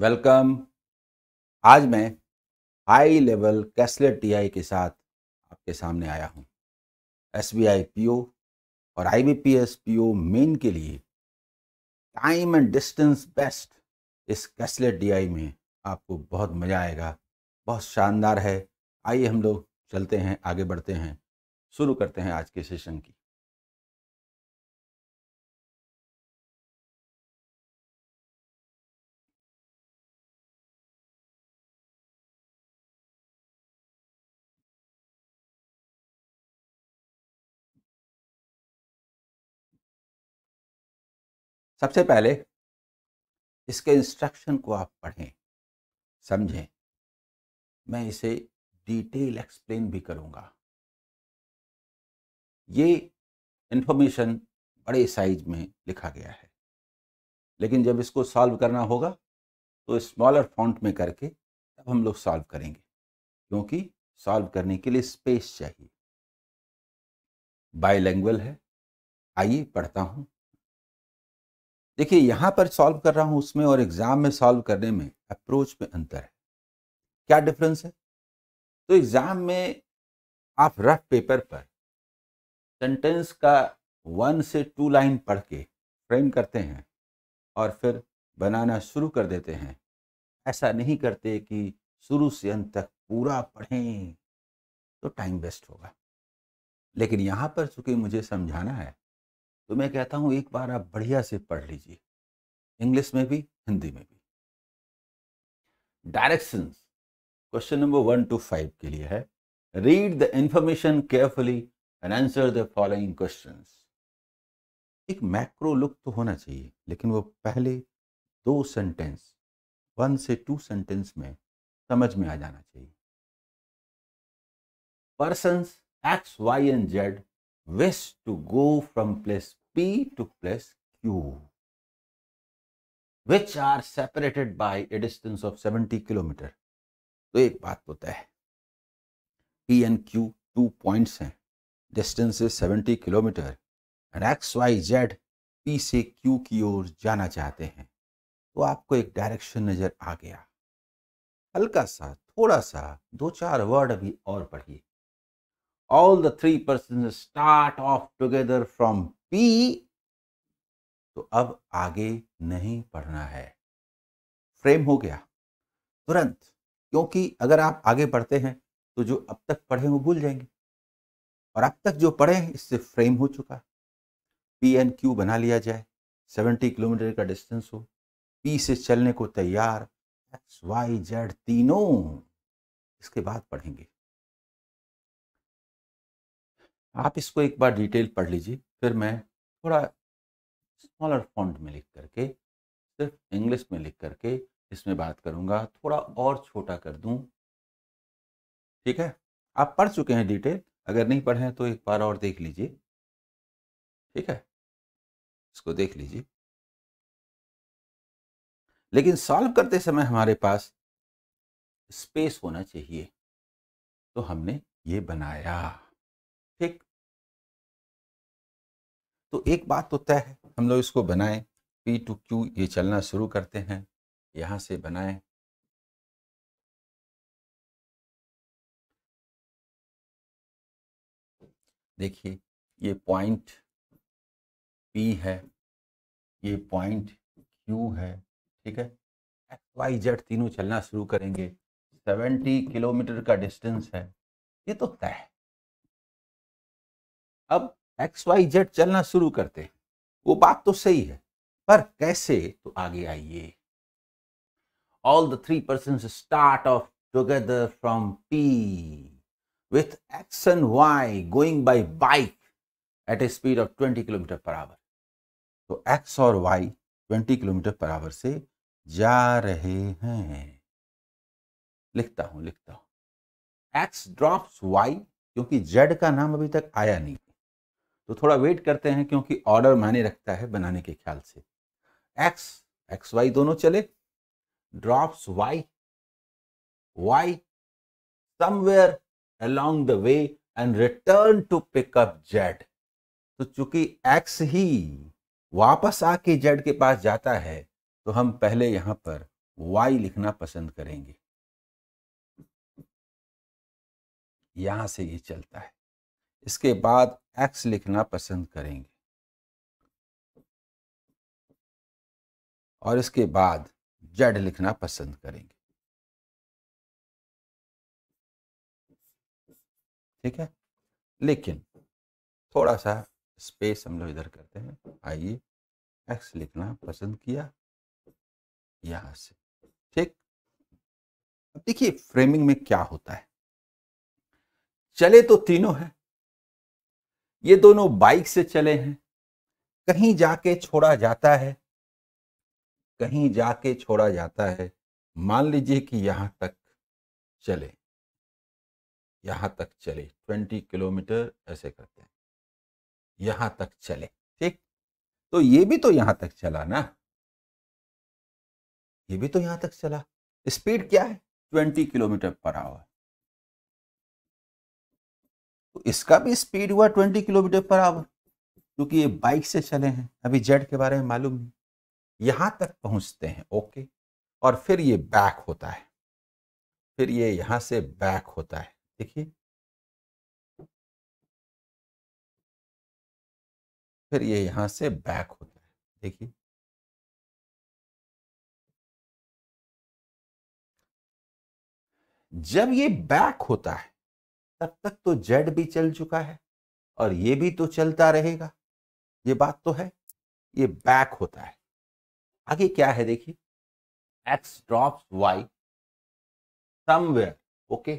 Welcome आज मैं high level कैसलेट TI के साथ आपके सामने आया हूं एसबीआई पीओ और आईबीपीएस पीओ मेन के लिए टाइम एंड डिस्टेंस बेस्ट इस कैसलेट डीआई में आपको बहुत मज़ा आएगा बहुत शानदार है आइए हम लोग चलते हैं आगे बढ़ते हैं शुरू करते हैं आज के सेशन की सबसे पहले इसके इंस्ट्रक्शन को आप पढ़ें समझें मैं इसे डिटेल एक्सप्लेन भी करूँगा ये इंफॉर्मेशन बड़े साइज में लिखा गया है लेकिन जब इसको सॉल्व करना होगा तो स्मॉलर फॉन्ट में करके तब हम लोग सॉल्व करेंगे क्योंकि सॉल्व करने के लिए स्पेस चाहिए बायलैंग्वेल है आइए पढ़ता हूँ देखिए यहाँ पर सॉल्व कर रहा हूँ उसमें और एग्ज़ाम में सॉल्व करने में अप्रोच में अंतर है क्या डिफरेंस है तो एग्ज़ाम में आप रफ पेपर पर सेंटेंस का वन से टू लाइन पढ़ के फ्रेम करते हैं और फिर बनाना शुरू कर देते हैं ऐसा नहीं करते कि शुरू से अंत तक पूरा पढ़ें तो टाइम वेस्ट होगा लेकिन यहाँ पर चूंकि मुझे समझाना है तो मैं कहता हूँ एक बार आप बढ़िया से पढ़ लीजिए इंग्लिश में भी हिंदी में भी directions question number one two five के लिए है read the information carefully and answer the following question एक मैक्रो लुक तो होना चाहिए लेकिन वो पहले दो सेंटेंस वन से टू सेंटेंस में समझ में आ जाना चाहिए person X Y and Z wish to go from place P to place Q which are separated by a distance of seventy kilometre तो एक बात तो तय है P and Q two points हैं distance is seventy kilometre and X Y Z P से Q की ओर जाना चाहते हैं तो आपको एक डायरेक्शन नज़र आ गया हल्का सा थोड़ा सा दो चार वर्ड अभी और पढ़िए all the three persons start off together from P तो अब आगे नहीं पढ़ना है फ्रेम हो गया तुरंत क्योंकि अगर आप आगे पढ़ते हैं तो जो अब तक पढ़े वो भूल जाएंगे और अब तक जो पढ़े हैं इससे फ्रेम हो चुका पी एन क्यू बना लिया जाए सेवेंटी किलोमीटर का डिस्टेंस हो पी से चलने को तैयार एक्स वाई जेड तीनों इसके बाद पढ़ेंगे आप इसको एक बार डिटेल पढ़ लीजिए फिर मैं थोड़ा स्मॉलर फॉन्ट में लिख करके सिर्फ इंग्लिश में लिख करके इसमें बात करूँगा थोड़ा और छोटा कर दूँ ठीक है आप पढ़ चुके हैं डिटेल अगर नहीं पढ़े हैं तो एक बार और देख लीजिए ठीक है इसको देख लीजिए लेकिन सॉल्व करते समय हमारे पास स्पेस होना चाहिए तो हमने ये बनाया ठीक तो एक बात तो तय है हम लोग इसको बनाएं पी टू क्यू ये चलना शुरू करते हैं यहां से बनाएं देखिए ये पॉइंट पी है ये पॉइंट क्यू है ठीक है एक्स वाई जेड तीनों चलना शुरू करेंगे सेवेंटी किलोमीटर का डिस्टेंस है ये तो तय है अब एक्स वाई जेड चलना शुरू करते हैं वो बात तो सही है पर कैसे तो आगे आइए all the three person start off together from P with X and Y going by bike at a speed of twenty kilometre per hour तो एक्स और Y twenty kilometre per hour से जा रहे हैं लिखता हूं लिखता हूं एक्स ड्रॉप्स वाई क्योंकि जेड का नाम अभी तक आया नहीं तो थोड़ा वेट करते हैं क्योंकि ऑर्डर मायने रखता है बनाने के ख्याल से एक्स एक्स वाई दोनों चले drops Y Y somewhere along the way and return to pickup Z तो चूंकि एक्स ही वापस आके जेड के पास जाता है तो हम पहले यहां पर वाई लिखना पसंद करेंगे यहां से ये चलता है इसके बाद एक्स लिखना पसंद करेंगे और इसके बाद जेड लिखना पसंद करेंगे ठीक है लेकिन थोड़ा सा स्पेस हम लोग इधर करते हैं आइए एक्स लिखना पसंद किया यहां से ठीक अब देखिए फ्रेमिंग में क्या होता है चले तो तीनों हैं ये दोनों बाइक से चले हैं कहीं जाके छोड़ा जाता है कहीं जाके छोड़ा जाता है मान लीजिए कि यहां तक चले यहां तक चले ट्वेंटी किलोमीटर ऐसे करते हैं यहां तक चले ठीक तो ये भी तो यहां तक चला ना ये भी तो यहां तक चला स्पीड क्या है ट्वेंटी किलोमीटर पर आवर इसका भी स्पीड हुआ ट्वेंटी किलोमीटर पर आवर क्योंकि ये बाइक से चले हैं अभी जेट के बारे में मालूम नहीं यहां तक पहुंचते हैं ओके और फिर ये बैक होता है फिर ये यहां से बैक होता है देखिए फिर ये यहां से बैक होता है देखिए जब ये बैक होता है तब तक तो जेड भी चल चुका है और ये भी तो चलता रहेगा ये बात तो है ये बैक होता है आगे क्या है देखिए X drops Y somewhere okay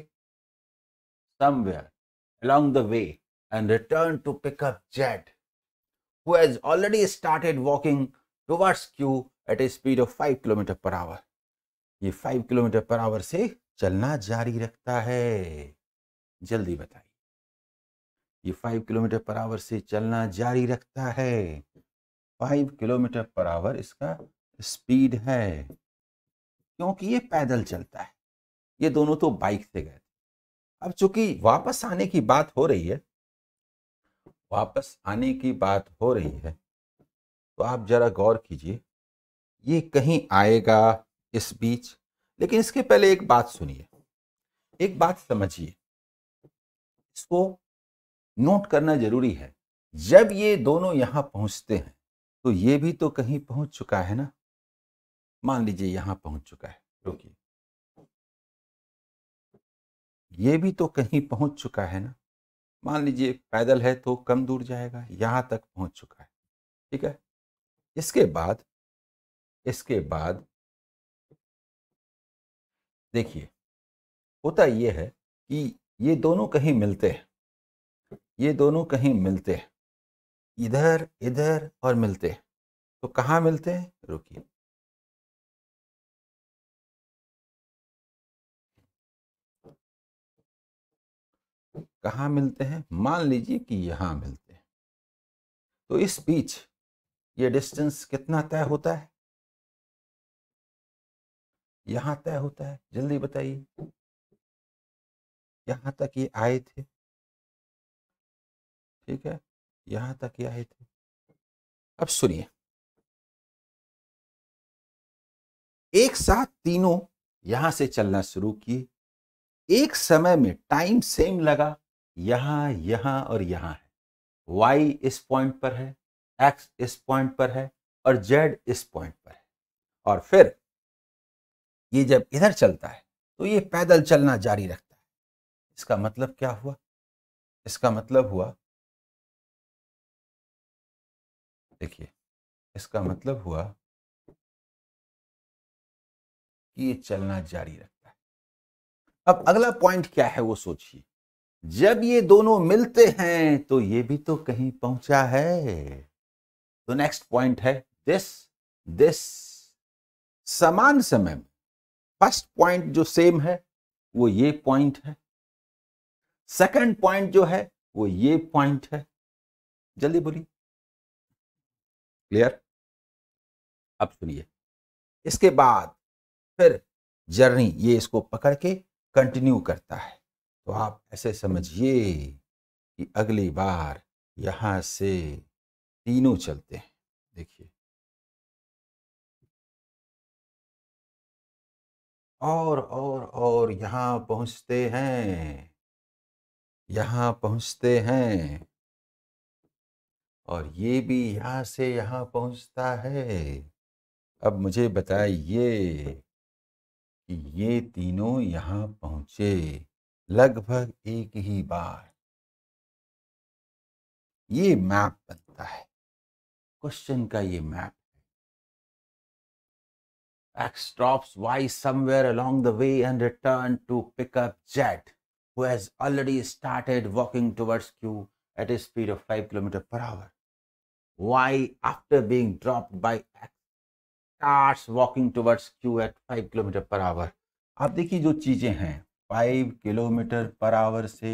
somewhere along the way and return to pickup Z whose already started walking towards Q at a speed of five kilometre per hour ये फाइव किलोमीटर पर आवर से चलना जारी रखता है जल्दी बताइए ये five kilometre per hour से चलना जारी रखता है फाइव किलोमीटर पर आवर इसका स्पीड है क्योंकि ये पैदल चलता है ये दोनों तो बाइक से गए थे अब चूंकि वापस आने की बात हो रही है वापस आने की बात हो रही है तो आप जरा गौर कीजिए ये कहीं आएगा इस बीच लेकिन इसके पहले एक बात सुनिए एक बात समझिए इसको नोट करना जरूरी है जब ये दोनों यहां पहुंचते हैं तो ये भी तो कहीं पहुंच चुका है ना मान लीजिए यहां पहुंच चुका है रुकिए ये भी तो कहीं पहुंच चुका है ना मान लीजिए पैदल है तो कम दूर जाएगा यहां तक पहुंच चुका है ठीक है इसके बाद इसके बाद देखिए होता यह है कि ये दोनों कहीं मिलते हैं ये दोनों कहीं मिलते हैं इधर इधर और मिलते हैं तो कहाँ मिलते हैं रुकिए कहाँ मिलते हैं मान लीजिए कि यहाँ मिलते हैं तो इस बीच ये डिस्टेंस कितना तय होता है यहाँ तय होता है जल्दी बताइए यहाँ तक ये आए थे ठीक है यहाँ तक ये आए थे अब सुनिए एक साथ तीनों यहां से चलना शुरू किए एक समय में टाइम सेम लगा यहां यहां और यहां है वाई इस पॉइंट पर है एक्स इस पॉइंट पर है और जेड इस पॉइंट पर है और फिर ये जब इधर चलता है तो ये पैदल चलना जारी रखता है इसका मतलब क्या हुआ इसका मतलब हुआ देखिए इसका मतलब हुआ कि ये चलना जारी रखता है अब अगला पॉइंट क्या है वो सोचिए जब ये दोनों मिलते हैं तो ये भी तो कहीं पहुंचा है तो नेक्स्ट पॉइंट है दिस दिस समान समय में फर्स्ट पॉइंट जो सेम है वो ये पॉइंट है सेकंड पॉइंट जो है वो ये पॉइंट है जल्दी बोलिए क्लियर अब सुनिए इसके बाद फिर जर्नी ये इसको पकड़ के कंटिन्यू करता है तो आप ऐसे समझिए कि अगली बार यहां से तीनों चलते हैं देखिए और और और यहां पहुंचते हैं यहाँ पहुँचते हैं और ये भी यहाँ से यहाँ पहुँचता है अब मुझे बताइए कि ये तीनों यहाँ पहुँचे लगभग एक ही बार ये मैप बनता है क्वेश्चन का ये map X drops Y somewhere along the way and return to pickup Z who has already started walking towards Q at a speed of 5 km per hour. Y, after being dropped by X, starts walking towards Q at 5 km per hour. आप देखिए जो चीज़ें हैं 5 kilometre per hour से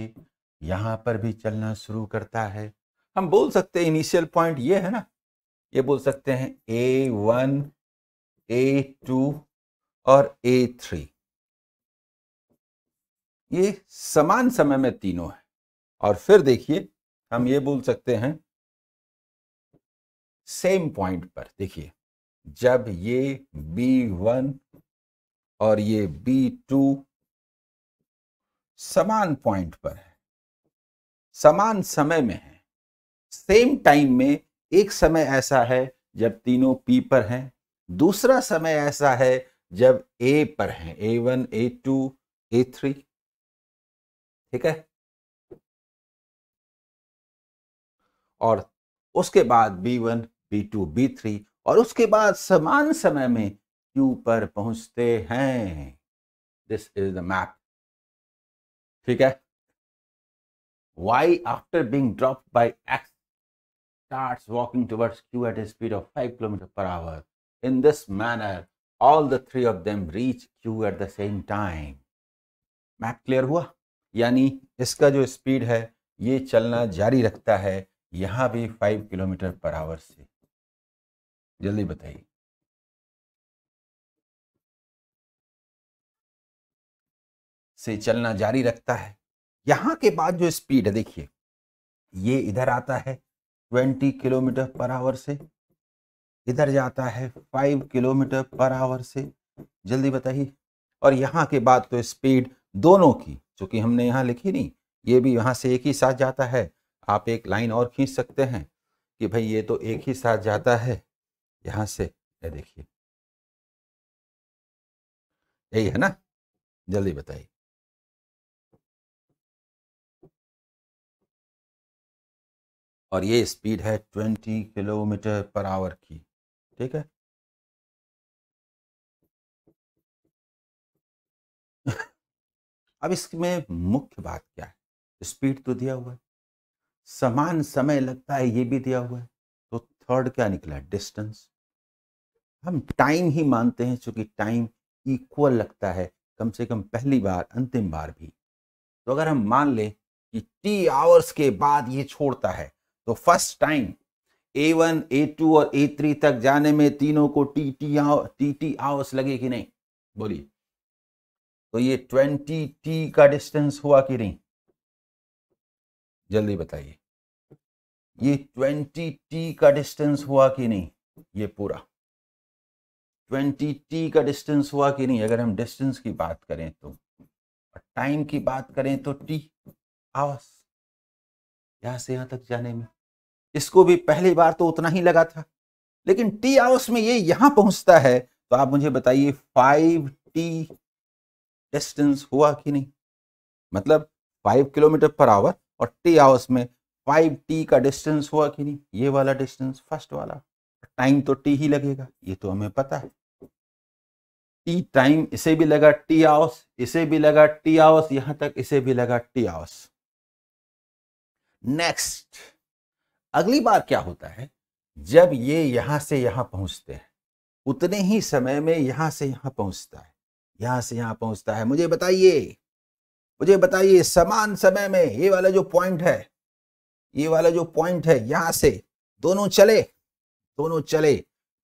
यहाँ पर भी चलना शुरू करता है हम बोल सकते हैं इनिशियल पॉइंट ये है ना ये बोल सकते हैं ए वन ए टू और ए थ्री ये समान समय में तीनों है और फिर देखिए हम ये बोल सकते हैं सेम पॉइंट पर देखिए जब ये B1 और ये B2 समान पॉइंट पर है समान समय में है सेम टाइम में एक समय ऐसा है जब तीनों P पर हैं दूसरा समय ऐसा है जब A पर हैं A1, A2, A3 ठीक है और उसके बाद B one B two B three और उसके बाद समान समय में क्यू पर पहुंचते हैं दिस इज द मैप ठीक है Y after being drop by X starts walking towards Q at a speed of 5 km per hour. In this manner, all the three of them reach Q at the same time. Map clear हुआ? यानी इसका जो speed है ये चलना जारी रखता है यहाँ भी फाइव किलोमीटर पर आवर से जल्दी बताइए से चलना जारी रखता है यहाँ के बाद जो स्पीड है देखिए ये इधर आता है ट्वेंटी किलोमीटर पर आवर से इधर जाता है फाइव किलोमीटर पर आवर से जल्दी बताइए और यहाँ के बाद तो स्पीड दोनों की चूँकि हमने यहाँ लिखी नहीं ये भी यहाँ से एक ही साथ जाता है आप एक लाइन और खींच सकते हैं कि भाई ये तो एक ही साथ जाता है यहाँ से ये देखिए यही है ना जल्दी बताइए और ये स्पीड है ट्वेंटी किलोमीटर पर आवर की ठीक है अब इसमें मुख्य बात क्या है स्पीड तो दिया हुआ है समान समय लगता है ये भी दिया हुआ है तो थर्ड क्या निकला डिस्टेंस हम टाइम ही मानते हैं चूंकि टाइम इक्वल लगता है कम से कम पहली बार अंतिम बार भी तो अगर हम मान लें कि टी आवर्स के बाद ये छोड़ता है तो first time A one A two और ए थ्री तक जाने में तीनों को T T hour T T hours लगे कि नहीं बोलिए तो ये ट्वेंटी टी का डिस्टेंस हुआ कि नहीं जल्दी बताइए ये ट्वेंटी टी का डिस्टेंस हुआ कि नहीं ये पूरा ट्वेंटी टी का डिस्टेंस हुआ कि नहीं अगर हम डिस्टेंस की बात करें तो टाइम की बात करें तो टी आवास यहां से यहां तक जाने में इसको भी पहली बार तो उतना ही लगा था लेकिन टी आवर्स में ये यहां पहुंचता है तो आप मुझे बताइए फाइव टी डिस्टेंस हुआ कि नहीं मतलब फाइव किलोमीटर पर आवर और टी आवर्स में फाइव टी का डिस्टेंस हुआ कि नहीं ये वाला डिस्टेंस फर्स्ट वाला टाइम तो टी ही लगेगा ये तो हमें पता है टी टाइम इसे भी लगा टी आवर्स इसे भी लगा टी आवर्स यहां तक इसे भी लगा टी आवर्स नेक्स्ट अगली बार क्या होता है जब ये यहां से यहां पहुंचते हैं उतने ही समय में यहां से यहां पहुंचता है यहां से यहां पहुंचता है मुझे बताइए मुझे बताइए समान समय में ये वाला जो पॉइंट है ये वाला जो पॉइंट है यहां से दोनों चले दोनों चले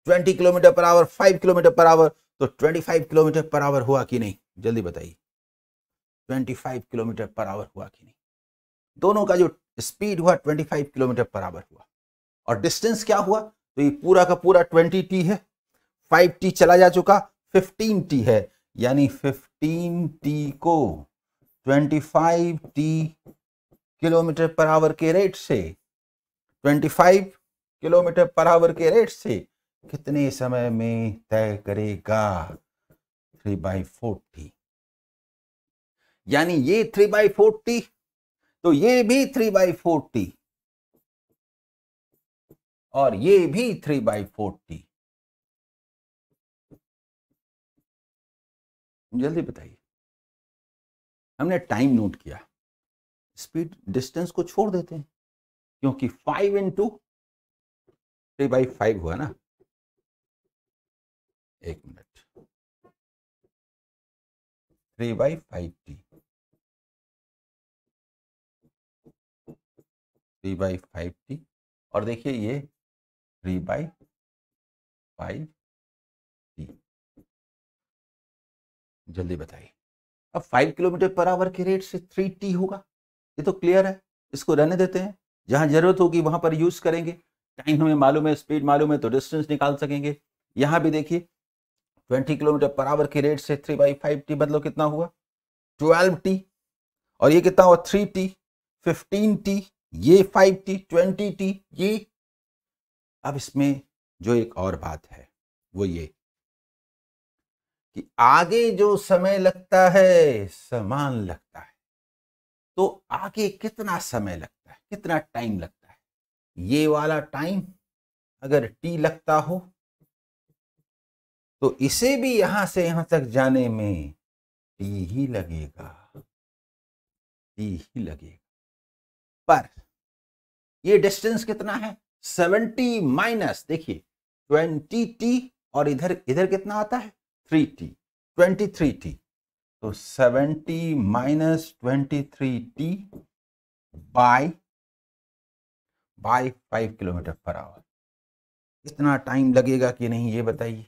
20 kilometre per our 5 kilometre per hour तो 25 किलोमीटर पर आवर हुआ कि नहीं जल्दी बताइए 25 किलोमीटर पर आवर हुआ कि नहीं दोनों का जो स्पीड हुआ 25 किलोमीटर पर आवर हुआ और डिस्टेंस क्या हुआ तो ये पूरा का पूरा 20 टी है 5 टी चला जा चुका 15 टी है यानी 15 टी को 25 टी किलोमीटर पर आवर के रेट से 25 किलोमीटर पर आवर के रेट से कितने समय में तय करेगा थ्री बाई फोर्टी यानी ये थ्री बाई फोर्टी तो ये भी थ्री बाई फोर्टी और ये भी थ्री बाई फोर्टी जल्दी बताइए हमने टाइम नोट किया स्पीड डिस्टेंस को छोड़ देते हैं क्योंकि five into three by five हुआ ना एक मिनट three by five T three by five T और देखिए ये थ्री बाई फाइव जल्दी बताइए अब फाइव किलोमीटर पर आवर के रेट से थ्री टी होगा ये तो क्लियर है इसको रहने देते हैं जहां जरूरत होगी वहां पर यूज़ करेंगे टाइम हमें मालूम है स्पीड मालूम है तो डिस्टेंस निकाल सकेंगे यहां भी देखिए ट्वेंटी किलोमीटर पर आवर के रेट से थ्री बाई फाइव टी मतलब कितना हुआ ट्वेल्व टी और ये कितना हुआ थ्री टी फिफ्टीन टी ये फाइव टी ट्वेंटी टी ये अब इसमें जो एक और बात है वो ये कि आगे जो समय लगता है समान लगता है तो आगे कितना समय लगता है कितना टाइम लगता है ये वाला टाइम अगर टी लगता हो तो इसे भी यहां से यहां तक जाने में टी ही लगेगा टी ही लगेगा पर ये डिस्टेंस कितना है सेवेंटी माइनस देखिए ट्वेंटी टी और इधर इधर कितना आता है three T twenty three T तो seventy minus twenty three T by by five kilometre per hour इतना टाइम लगेगा कि नहीं ये बताइए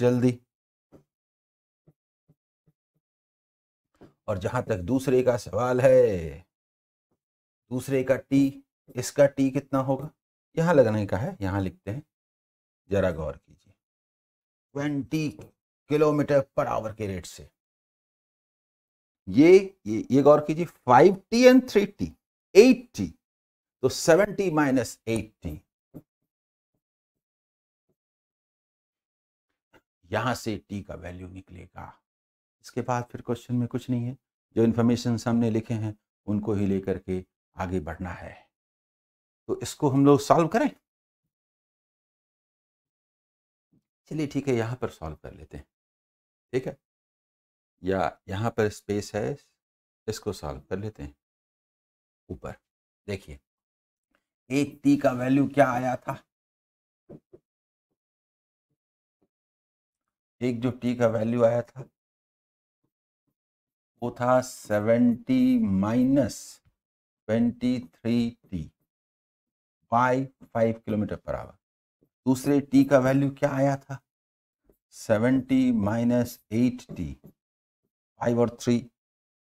जल्दी और जहां तक दूसरे का सवाल है दूसरे का टी इसका टी कितना होगा यहाँ लगने का है यहां लिखते हैं जरा गौर कीजिए ट्वेंटी किलोमीटर पर आवर के रेट से ये ये, ये गौर कीजिए five T and three T eight T तो सेवेंटी माइनस एट टी यहां से टी का वैल्यू निकलेगा इसके बाद फिर क्वेश्चन में कुछ नहीं है जो इंफॉर्मेशन सामने लिखे हैं उनको ही लेकर के आगे बढ़ना है तो इसको हम लोग सॉल्व करें चलिए ठीक है यहां पर सॉल्व कर लेते हैं ठीक है या यहाँ पर स्पेस है इसको सॉल्व कर लेते हैं ऊपर देखिए एक टी का वैल्यू क्या आया था एक जो टी का वैल्यू आया था वो था seventy minus twenty three T by five kilometre per hour दूसरे टी का वैल्यू क्या आया था seventy minus eight T five और थ्री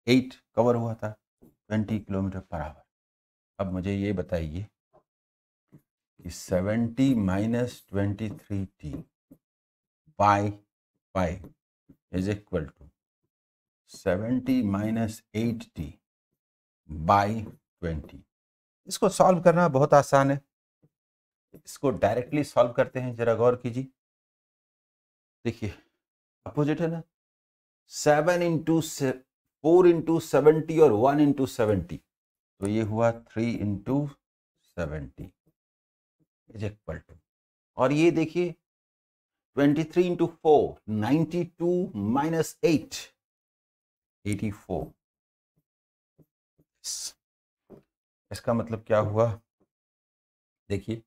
एट कवर हुआ था ट्वेंटी किलोमीटर पर आवर अब मुझे ये बताइए कि seventy minus twenty three T by five is equal to seventy minus eight T by twenty इसको सॉल्व करना बहुत आसान है इसको डायरेक्टली सॉल्व करते हैं जरा गौर कीजिए देखिए अपोजिट है ना सेवन इंटू से फोर इंटू सेवेंटी और वन इंटू सेवेंटी तो ये हुआ three into seventy is equal to और ये देखिए twenty three into four ninety two minus eight eighty four इसका मतलब क्या हुआ देखिए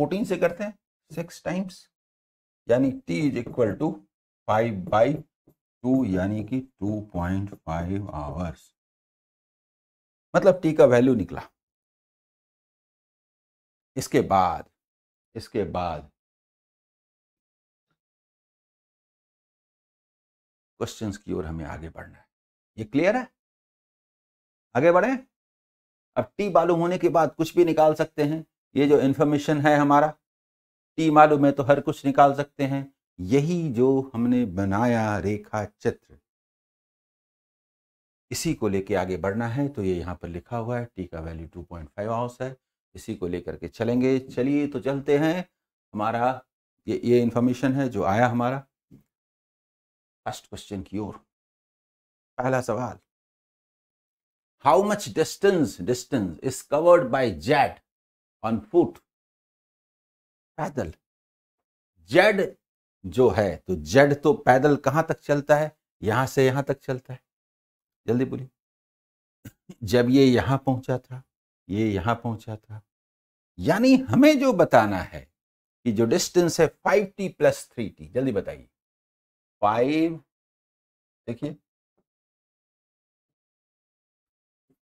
14 से करते हैं सिक्स टाइम्स यानी t is equal to five by two यानी कि 2.5 आवर्स मतलब t का वैल्यू निकला इसके बाद इसके बाद क्वेश्चंस की ओर हमें आगे बढ़ना है ये क्लियर है आगे बढ़े अब टी बालू होने के बाद कुछ भी निकाल सकते हैं ये जो इन्फॉर्मेशन है हमारा टी मालूम है तो हर कुछ निकाल सकते हैं यही जो हमने बनाया रेखा चित्र इसी को लेके आगे बढ़ना है तो ये यहाँ पर लिखा हुआ है टी का value two point five hours है इसी को लेकर के चलेंगे चलिए तो चलते हैं हमारा ये ये इन्फॉर्मेशन है जो आया हमारा फर्स्ट क्वेश्चन की ओर पहला सवाल how much distance distance is covered by Z on foot पैदल जेड जो है तो जेड तो पैदल कहां तक चलता है यहां से यहां तक चलता है जल्दी बोलिए जब ये यहां पहुंचा था ये यहां पहुंचा था यानी हमें जो बताना है कि जो डिस्टेंस है five T plus three T जल्दी बताइए फाइव देखिए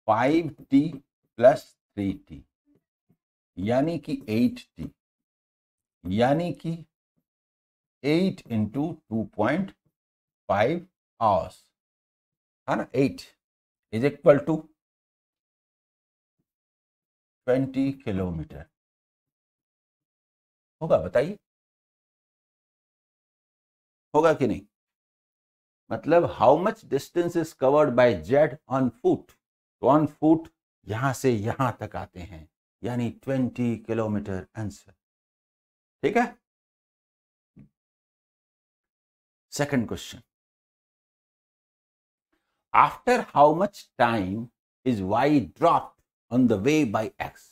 five T plus three T यानी कि 8t यानी कि 8 into two point five hours है ना 8 इज इक्वल टू 20 किलोमीटर होगा बताइए होगा कि नहीं मतलब how much distance is covered by Z on foot तो ऑन फुट यहां से यहां तक आते हैं यानी ट्वेंटी किलोमीटर आंसर ठीक है second question after how much time is Y drop on the way by X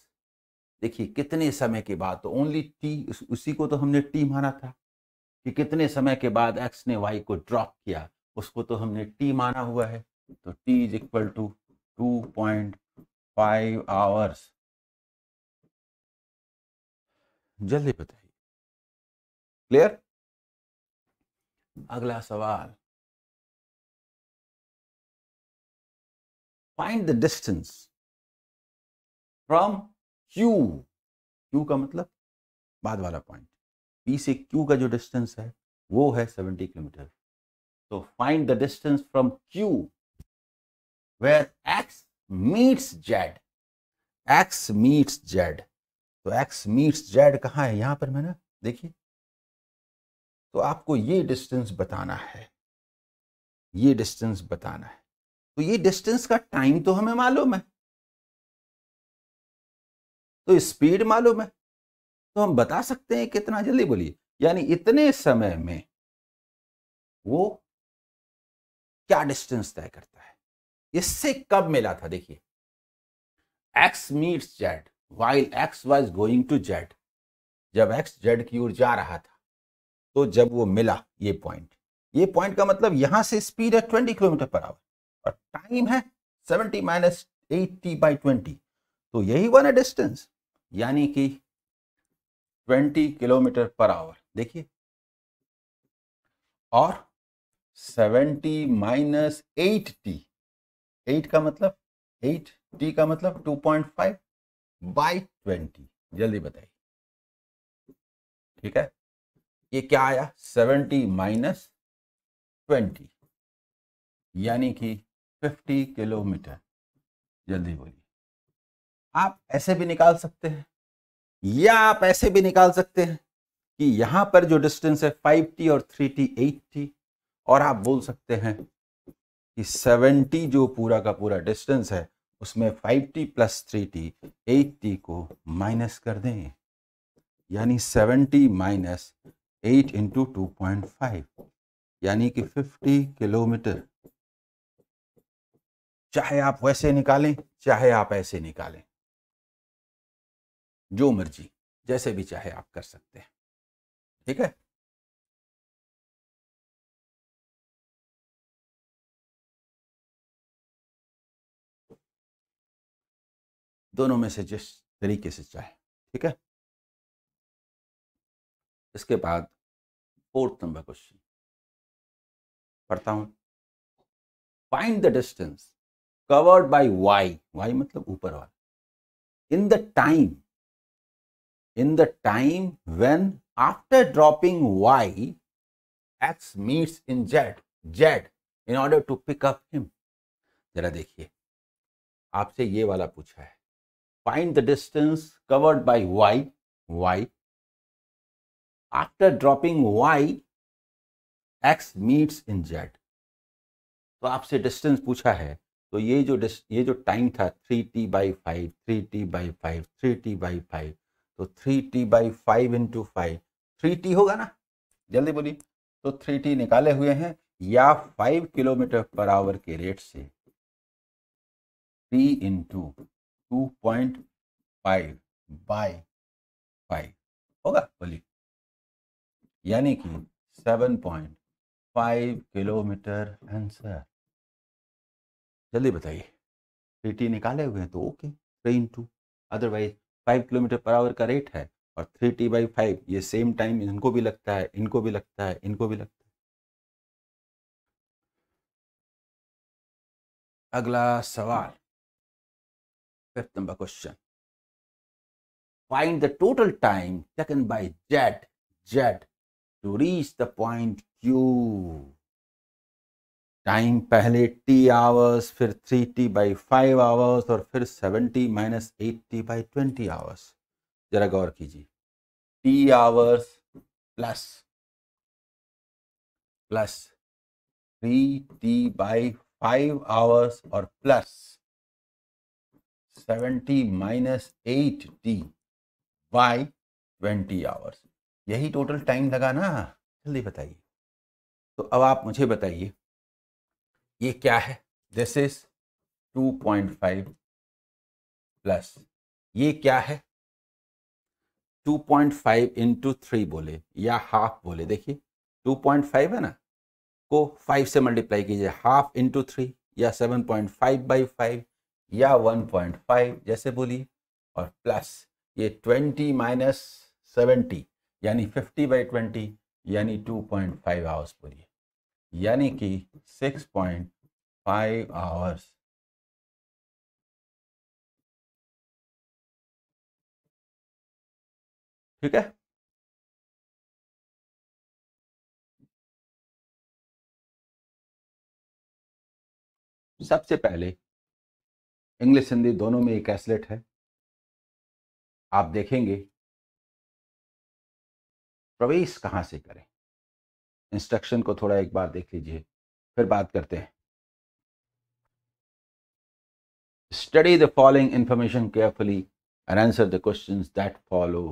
देखिए कितने समय के बाद तो ओनली टी उसी को तो हमने टी माना था कि कितने समय के बाद एक्स ने वाई को ड्रॉप किया उसको तो हमने टी माना हुआ है तो T is equal to two point five hours जल्दी बताइए क्लियर अगला सवाल find the distance from Q Q का मतलब बाद वाला पॉइंट पी से क्यू का जो डिस्टेंस है वो है 70 किलोमीटर तो find the distance from Q where X meets Z X meets Z तो एक्स मीट्स जेड कहाँ है यहाँ पर मैंने देखिए तो आपको ये डिस्टेंस बताना है ये डिस्टेंस बताना है तो ये डिस्टेंस का टाइम तो हमें मालूम है तो स्पीड मालूम है तो हम बता सकते हैं कितना जल्दी बोलिए यानी इतने समय में वो क्या डिस्टेंस तय करता है इससे कब मिला था देखिए X meets Z while X was going to Z जब एक्स जेड की ओर जा रहा था तो जब वो मिला ये पॉइंट ये पॉइंट का मतलब यहां से स्पीड है ट्वेंटी किलोमीटर पर आवर और टाइम है seventy minus eighty by twenty तो यही वन है डिस्टेंस यानी कि ट्वेंटी किलोमीटर पर आवर देखिए और seventy minus eight t eight का मतलब एट टी का मतलब two point five by twenty जल्दी बताइए ठीक है ये क्या आया सेवेंटी माइनस ट्वेंटी यानी कि फिफ्टी किलोमीटर जल्दी बोलिए आप ऐसे भी निकाल सकते हैं या आप ऐसे भी निकाल सकते हैं कि यहां पर जो डिस्टेंस है फाइव टी और थ्री टी एट टी और आप बोल सकते हैं कि सेवेंटी जो पूरा का पूरा डिस्टेंस है उसमें five T plus three T eight t को माइनस कर दें यानी seventy minus eight into two point five यानी कि फिफ्टी किलोमीटर चाहे आप वैसे निकालें चाहे आप ऐसे निकालें जो मर्जी जैसे भी चाहे आप कर सकते हैं ठीक है दोनों में से जिस तरीके से चाहे ठीक है इसके बाद फोर्थ नंबर क्वेश्चन पढ़ता हूं find the distance covered by y y मतलब ऊपर वाला in the time in the time when after dropping y x meets in z z in order to pick up him जरा देखिए आपसे ये वाला पूछा है Find the distance covered by y, y. After dropping y, x meets in z. तो आपसे distance पूछा है तो ये जो ये जो टाइम था three T by five three T by five three T by five तो three T by five into five three T होगा ना जल्दी बोलिए तो थ्री टी निकाले हुए हैं या फाइव किलोमीटर पर आवर के रेट से t into two point five by five होगा बोलिए यानी कि seven point five kilometre answer जल्दी बताइए थ्री निकाले हुए हैं तो okay three into otherwise five kilometre per hour का रेट है और थ्री टी बाई फाइव ये सेम टाइम इनको भी लगता है इनको भी लगता है इनको भी लगता है अगला सवाल fifth number question. Find the total time taken by jet, jet, to reach the point Q. Time pehle T hours, fir 3T by 5 hours, or fir 70 minus 80 by 20 hours. Jara gaur kiji. T hours plus plus 3T by 5 hours or plus seventy minus eight T by twenty hours यही total time लगा ना जल्दी बताइए तो अब आप मुझे बताइए ये क्या है दिस इज 2.5 प्लस ये क्या है 2.5 इंटू थ्री बोले या हाफ बोले देखिए 2.5 है ना को 5 से मल्टीप्लाई कीजिए हाफ इंटू थ्री या 7.5 बाई फाइव या 1.5 जैसे बोलिए और प्लस ये 20 माइनस सेवेंटी यानी 50 बाई ट्वेंटी यानी 2.5 आवर्स बोलिए यानी कि 6.5 आवर्स ठीक है सबसे पहले इंग्लिश हिंदी दोनों में एक एसलेट है आप देखेंगे प्रवेश कहाँ से करें इंस्ट्रक्शन को थोड़ा एक बार देख लीजिए फिर बात करते हैं study the following information carefully and answer the question that follow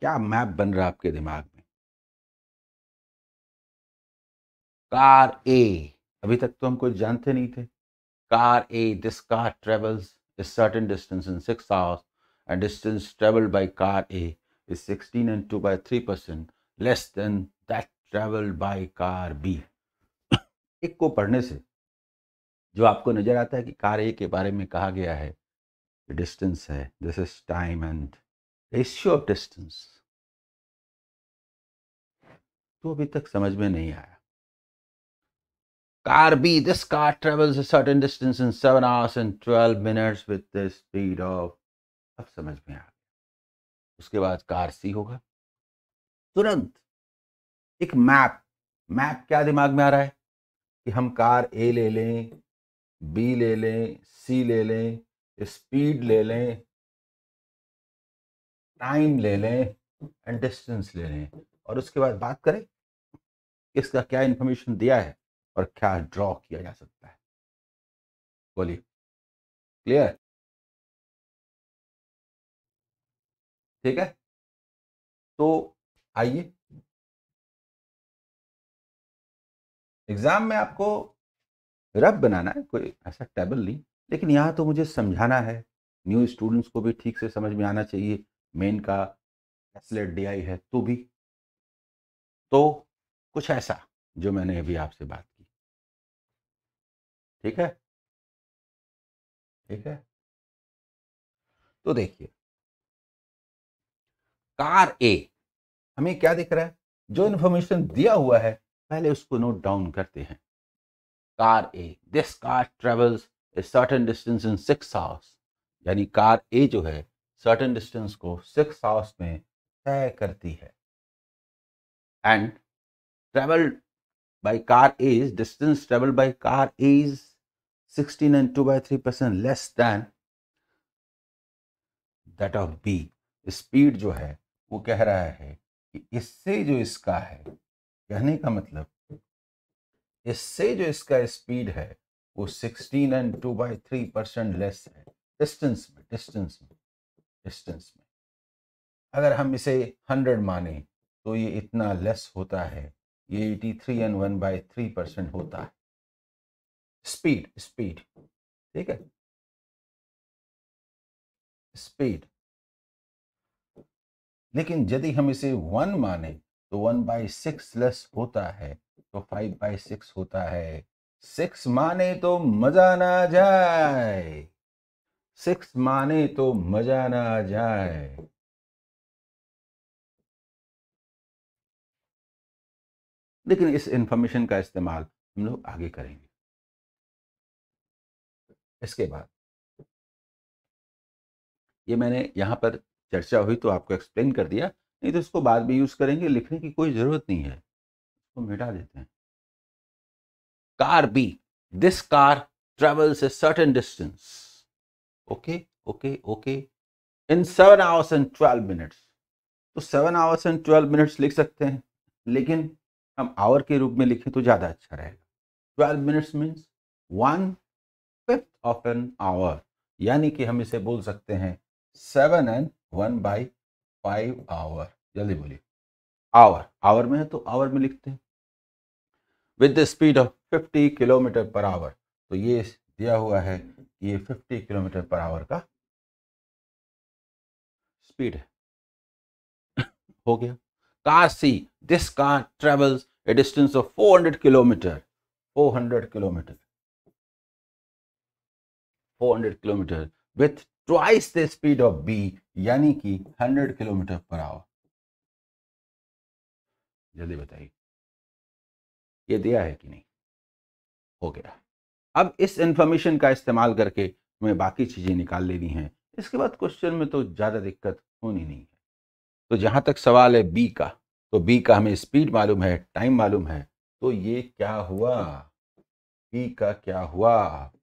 क्या मैप बन रहा आपके दिमाग में कार ए अभी तक तो हम कुछ जानते नहीं थे Car A, this car travels a certain distance in 6 hours and distance traveled by car A is 16 and 2 by 3 percent less than that traveled by car B. एक को पढ़ने से जो आपको नज़र आता है कि कार ए के बारे में कहा गया है डिस्टेंस है this is time and ratio of distance तो अभी तक समझ में नहीं आया Car B, this car travels a certain distance in 7 hours and 12 minutes with the speed of अब समझ में आ गया उसके बाद कार सी होगा तुरंत एक मैप मैप क्या दिमाग में आ रहा है कि हम कार ए ले लें बी ले लें सी ले लें स्पीड ले लें टाइम ले लें एंड डिस्टेंस ले लें और उसके बाद बात करें इसका क्या इंफॉर्मेशन दिया है और क्या ड्रॉ किया जा सकता है बोलिए क्लियर ठीक है तो आइए एग्जाम में आपको रफ बनाना है कोई ऐसा टेबल नहीं लेकिन यहाँ तो मुझे समझाना है न्यू स्टूडेंट्स को भी ठीक से समझ में आना चाहिए मेन का एसलेट डी e है तो भी तो कुछ ऐसा जो मैंने अभी आपसे बात ठीक है ठीक है तो देखिए कार ए हमें क्या दिख रहा है जो इन्फॉर्मेशन दिया हुआ है पहले उसको नोट डाउन करते हैं car A this car travels a certain distance in six hours यानी कार ए जो है सर्टन डिस्टेंस को सिक्स आवर्स में तय करती है and travelled by car is distance travel by car is 16 and 2 by 3 percent less than that of B speed जो है वो कह रहा है कि इससे जो इसका है कहने का मतलब इससे जो इसका स्पीड है वो 16 and 2 by three percent less है डिस्टेंस में डिस्टेंस में डिस्टेंस में अगर हम इसे 100 माने तो ये इतना लेस होता है ये 83 and one by three percent होता है स्पीड स्पीड ठीक है स्पीड लेकिन यदि हम इसे वन माने तो वन बाई सिक्स लेस होता है तो फाइव बाई सिक्स होता है सिक्स माने तो मजा ना जाए सिक्स माने तो मजा ना जाए लेकिन इस इंफॉर्मेशन का इस्तेमाल हम लोग आगे करेंगे इसके बाद ये मैंने यहाँ पर चर्चा हुई तो आपको एक्सप्लेन कर दिया नहीं तो इसको बाद में यूज़ करेंगे लिखने की कोई ज़रूरत नहीं है इसको मिटा देते हैं car B this car travels a certain distance okay okay okay in seven hours and twelve minutes तो seven hours and twelve minutes लिख सकते हैं लेकिन हम आवर के रूप में लिखें तो ज़्यादा अच्छा रहेगा twelve minutes means one fifth of an hour यानी कि हम इसे बोल सकते हैं seven and one by five hour जल्दी बोलिए आवर आवर में है तो आवर में लिखते हैं with the speed of fifty kilometre per hour तो ये दिया हुआ है कि ये फिफ्टी किलोमीटर पर आवर का स्पीड है हो गया car C this car travels a distance of four hundred kilometre four hundred kilometre 400 kilometre with twice the speed of B यानी कि 100 किलोमीटर पर आवर जल्दी बताइए ये दिया है कि नहीं हो गया अब इस इंफॉर्मेशन का इस्तेमाल करके हमें बाकी चीज़ें निकाल लेनी है इसके बाद क्वेश्चन में तो ज़्यादा दिक्कत होनी नहीं है तो जहां तक सवाल है बी का तो बी का हमें स्पीड मालूम है टाइम मालूम है तो ये क्या हुआ बी का क्या हुआ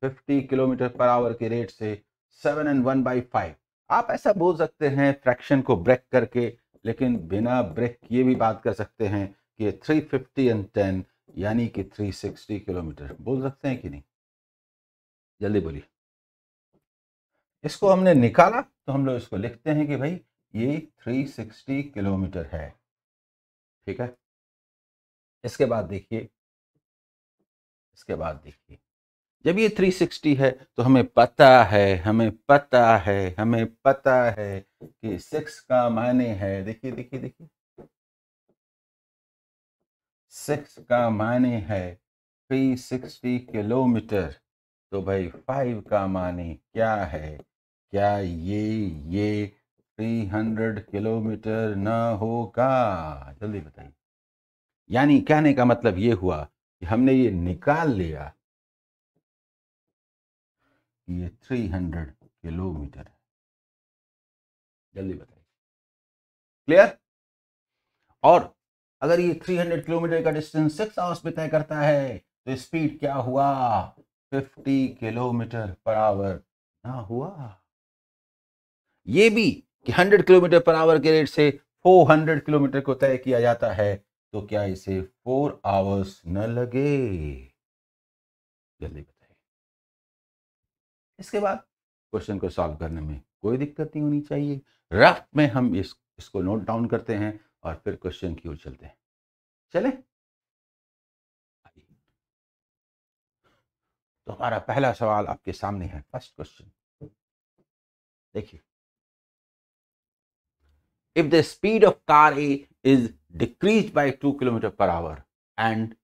50 किलोमीटर पर आवर के रेट से seven and one by five आप ऐसा बोल सकते हैं फ्रैक्शन को ब्रेक करके लेकिन बिना ब्रेक किए भी बात कर सकते हैं कि 350 एंड 10 यानी कि 360 किलोमीटर बोल सकते हैं कि नहीं जल्दी बोलिए इसको हमने निकाला तो हम लोग इसको लिखते हैं कि भाई ये 360 किलोमीटर है ठीक है इसके बाद देखिए इसके बाद देखिए जब ये 360 है तो हमें पता है हमें पता है हमें पता है कि सिक्स का माने है देखिए देखिए देखिए सिक्स का माने है थ्री सिक्सटी किलोमीटर तो भाई फाइव का माने क्या है क्या ये ये थ्री हंड्रेड किलोमीटर ना होगा जल्दी बताइए यानी कहने का मतलब ये हुआ हमने ये निकाल लिया कि ये 300 किलोमीटर है जल्दी बताइए क्लियर और अगर ये 300 किलोमीटर का डिस्टेंस सिक्स आवर्स में तय करता है तो स्पीड क्या हुआ 50 किलोमीटर पर आवर ना हुआ ये भी कि 100 किलोमीटर पर आवर के रेट से 400 किलोमीटर को तय किया जाता है तो क्या इसे फोर आवर्स न लगे जल्दी बताइए इसके बाद क्वेश्चन को सॉल्व करने में कोई दिक्कत नहीं होनी चाहिए रफ में हम इस इसको नोट डाउन करते हैं और फिर क्वेश्चन की ओर चलते हैं चले तो हमारा पहला सवाल आपके सामने है फर्स्ट क्वेश्चन देखिए if the speed of car A is decreased by 2 km per hour and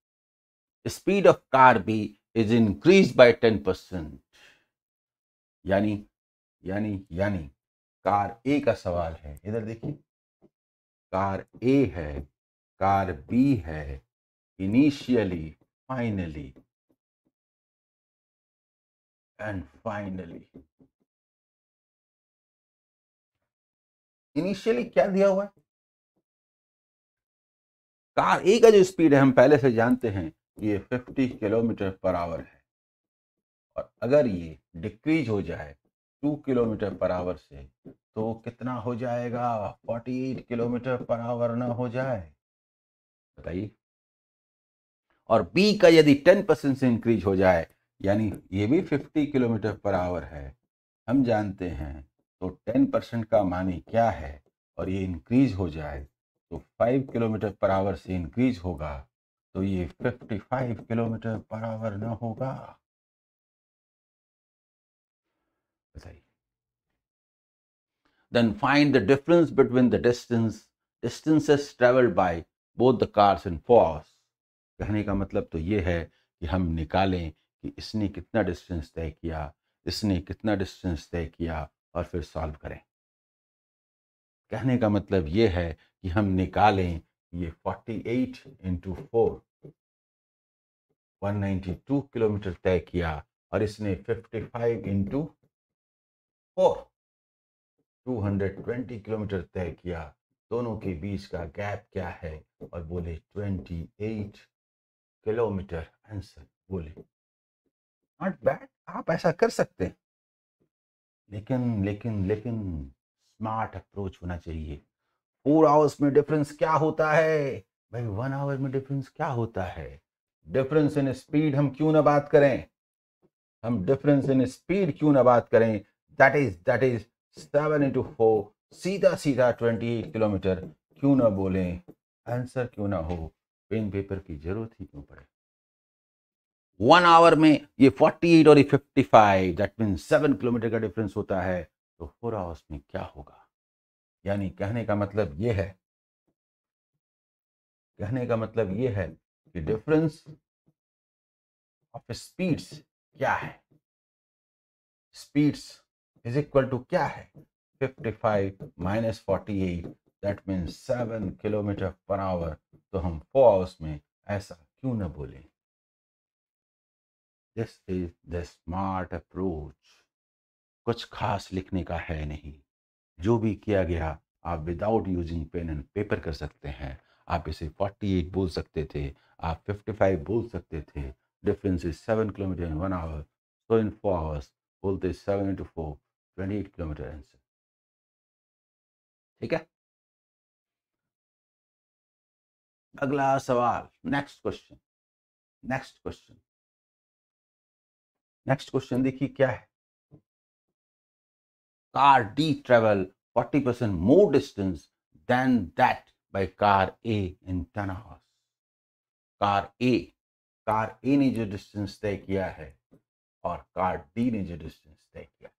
the speed of car B is increased by 10 yani yani yani यानी कार ए का सवाल है इधर देखिए कार ए है कार बी है initially finally and finally initially क्या दिया हुआ है कार ए का जो स्पीड है हम पहले से जानते हैं ये 50 किलोमीटर पर आवर है और अगर ये डिक्रीज हो जाए 2 किलोमीटर पर आवर से तो कितना हो जाएगा 48 किलोमीटर पर आवर ना हो जाए बताइए और बी का यदि 10 परसेंट से इंक्रीज हो जाए यानी ये भी 50 किलोमीटर पर आवर है हम जानते हैं तो टेन परसेंट का मानी क्या है और ये इंक्रीज हो जाए तो फाइव किलोमीटर पर आवर से इंक्रीज होगा तो ये fifty five kilometre per hour ना होगा बताइए then find the difference between the distance distances traveled by both the cars and force कहने का मतलब तो ये है कि हम निकालें कि इसने कितना डिस्टेंस तय किया इसने कितना डिस्टेंस तय किया और फिर सॉल्व करें कहने का मतलब ये है कि हम निकालें ये 48 eight into four one kilometre तय किया और इसने 55 five into four two kilometre तय किया दोनों के बीच का गैप क्या है और बोले 28 किलोमीटर आंसर बोले नॉट बैड आप ऐसा कर सकते हैं लेकिन लेकिन लेकिन स्मार्ट अप्रोच होना चाहिए फोर आवर्स में डिफरेंस क्या होता है भाई वन आवर में डिफरेंस क्या होता है डिफरेंस इन स्पीड हम क्यों ना बात करें हम डिफरेंस इन स्पीड क्यों ना बात करें that is that is seven into four सीधा सीधा ट्वेंटी एट किलोमीटर क्यों ना बोलें आंसर क्यों ना हो पेन पेपर की जरूरत ही क्यों पड़े वन आवर में ये 48 और ये 55 दैट मीन सेवन किलोमीटर का डिफरेंस होता है तो फोर आवर्स में क्या होगा यानी कहने का मतलब ये है कहने का मतलब ये है कि डिफरेंस ऑफ स्पीड्स क्या है स्पीड्स इज इक्वल टू क्या है 55 minus eight that mean seven kilometre per hour तो हम फोर आवर्स में ऐसा क्यों ना बोलें this is the smart approach कुछ खास लिखने का है नहीं जो भी किया गया आप without using pen and paper कर सकते हैं आप इसे 48 बोल सकते थे आप 55 बोल सकते थे difference is seven kilometre in one hour so in four hours बोलते seven into four twenty eight kilometre answer ठीक है अगला सवाल next question next question next question देखिए क्या है car D travel 40% percent more distance that by car A in 10 hours. Car A car A ने जो डिस्टेंस तय किया है और कार डी ने जो डिस्टेंस तय किया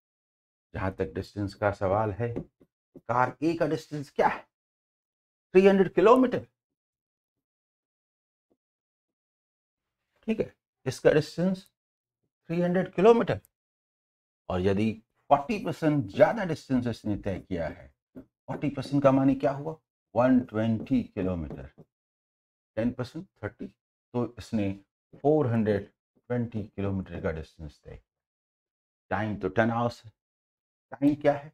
जहां तक डिस्टेंस का सवाल है कार ए का डिस्टेंस क्या है 300 किलोमीटर ठीक है इसका डिस्टेंस 300 किलोमीटर और यदि 40 परसेंट ज़्यादा डिस्टेंस इसने तय किया है 40 परसेंट का माने क्या हुआ 120 किलोमीटर 10 परसेंट थर्टी तो इसने 420 किलोमीटर का डिस्टेंस तय किया टाइम तो टेन आवर्स है टाइम क्या है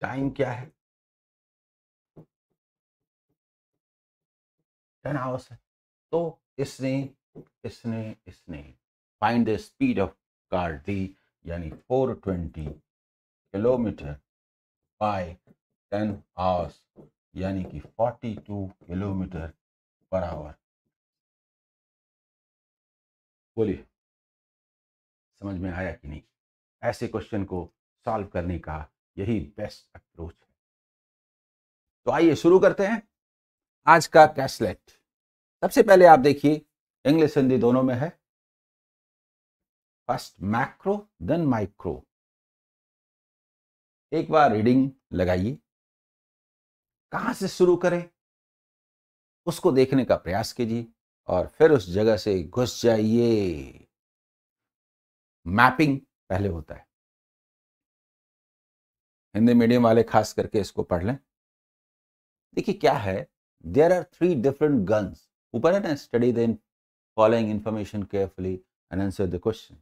टाइम क्या है टेन आवर्स है तो इसने इसने इसने find the speed of car D यानी 420 किलोमीटर बाय 10 आवर्स यानी कि 42 किलोमीटर पर आवर बोलिए समझ में आया कि नहीं ऐसे क्वेश्चन को सॉल्व करने का यही बेस्ट अप्रोच है तो आइए शुरू करते हैं आज का कैशलेट सबसे पहले आप देखिए इंग्लिश हिंदी दोनों में है फर्स्ट मैक्रो देन माइक्रो एक बार रीडिंग लगाइए कहां से शुरू करें उसको देखने का प्रयास कीजिए और फिर उस जगह से घुस जाइए मैपिंग पहले होता है हिंदी मीडियम वाले खास करके इसको पढ़ लें देखिए क्या है there are three different guns ऊपर है ना study the following information carefully and answer the questions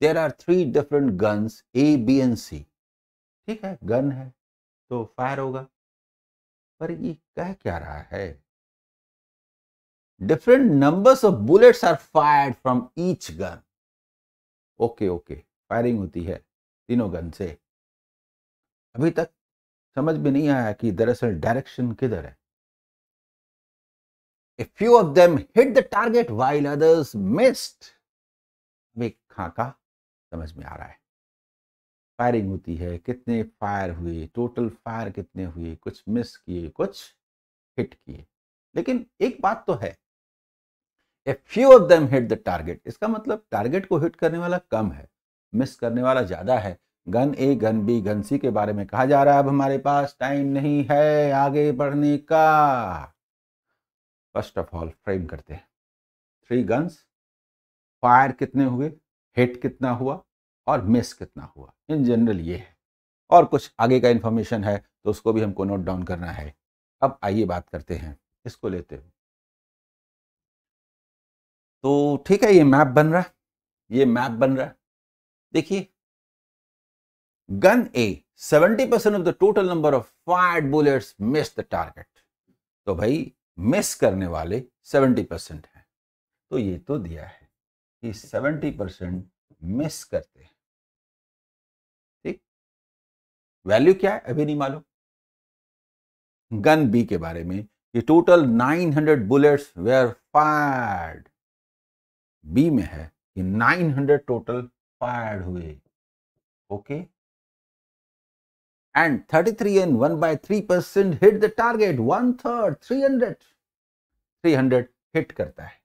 there are three different guns a b and c ठीक है गन है तो फायर होगा पर ये कह क्या रहा है different numbers of bullets are fired from each gun okay okay firing होती है तीनों गन से अभी तक समझ में नहीं आया कि दरअसल डायरेक्शन किधर है A few of them hit the target while others missed. वे खाका समझ में आ रहा है फायरिंग होती है कितने फायर हुए टोटल फायर कितने हुए कुछ मिस किए कुछ हिट किए लेकिन एक बात तो है a few of them hit the target इसका मतलब टारगेट को हिट करने वाला कम है मिस करने वाला ज़्यादा है gun A gun B gun C के बारे में कहा जा रहा है अब हमारे पास टाइम नहीं है आगे बढ़ने का फर्स्ट ऑफ ऑल फ्रेम करते हैं थ्री गन्स फायर कितने हुए हिट कितना हुआ और मिस कितना हुआ इन जनरल ये है और कुछ आगे का इन्फॉर्मेशन है तो उसको भी हमको नोट डाउन करना है अब आइए बात करते हैं इसको लेते हुए तो ठीक है ये मैप बन रहा है ये मैप बन रहा है देखिए gun A 70% percent of the total number of fired bullets miss the target तो भाई मिस करने वाले 70 परसेंट हैं तो ये तो दिया है कि 70 परसेंट मिस करते हैं ठीक वैल्यू क्या है अभी नहीं मालूम गन बी के बारे में कि total 900 bullets were fired B में है कि 900 टोटल फायर्ड हुए okay okay? and 33 and 1 by 3 percent hit the target one third 300 300 hit करता है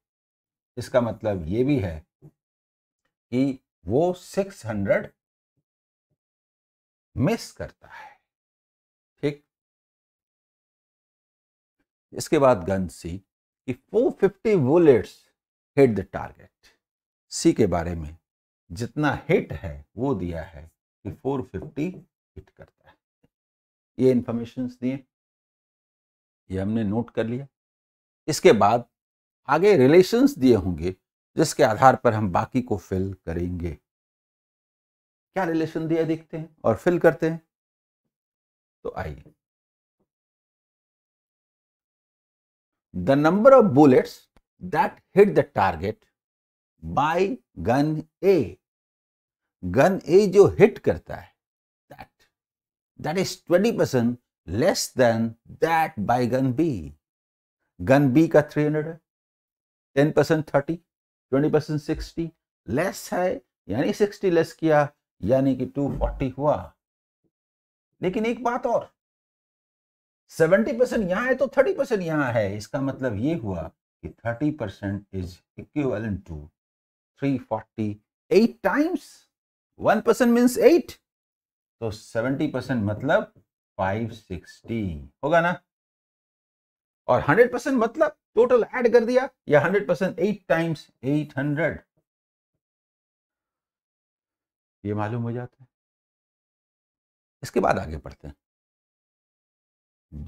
इसका मतलब ये भी है कि वो 600 मिस करता है ठीक इसके बाद गन सी कि 450 bullets hit the target C के बारे में जितना हिट है वो दिया है कि 450 हिट करता है ये इन्फॉर्मेशन दिए ये हमने नोट कर लिया इसके बाद आगे रिलेशंस दिए होंगे जिसके आधार पर हम बाकी को फिल करेंगे क्या रिलेशन दिया देखते हैं और फिल करते हैं तो आइए the number of bullets that hit the target by gun A gun A जो हिट करता है that is 20% less than that by gun B. Gun B का 300 है 10% 30, 20% 60, लेस है यानी 60 लेस किया यानी कि 240 हुआ लेकिन एक बात और 70 परसेंट यहाँ है तो 30 परसेंट यहाँ है इसका मतलब ये हुआ कि 30 percent is equal to 348 times 1 percent means 8 तो सेवेंटी परसेंट मतलब फाइव सिक्सटी होगा ना और हंड्रेड परसेंट मतलब टोटल ऐड कर दिया या hundred percent eight times eight hundred ये मालूम हो जाता है इसके बाद आगे पढ़ते हैं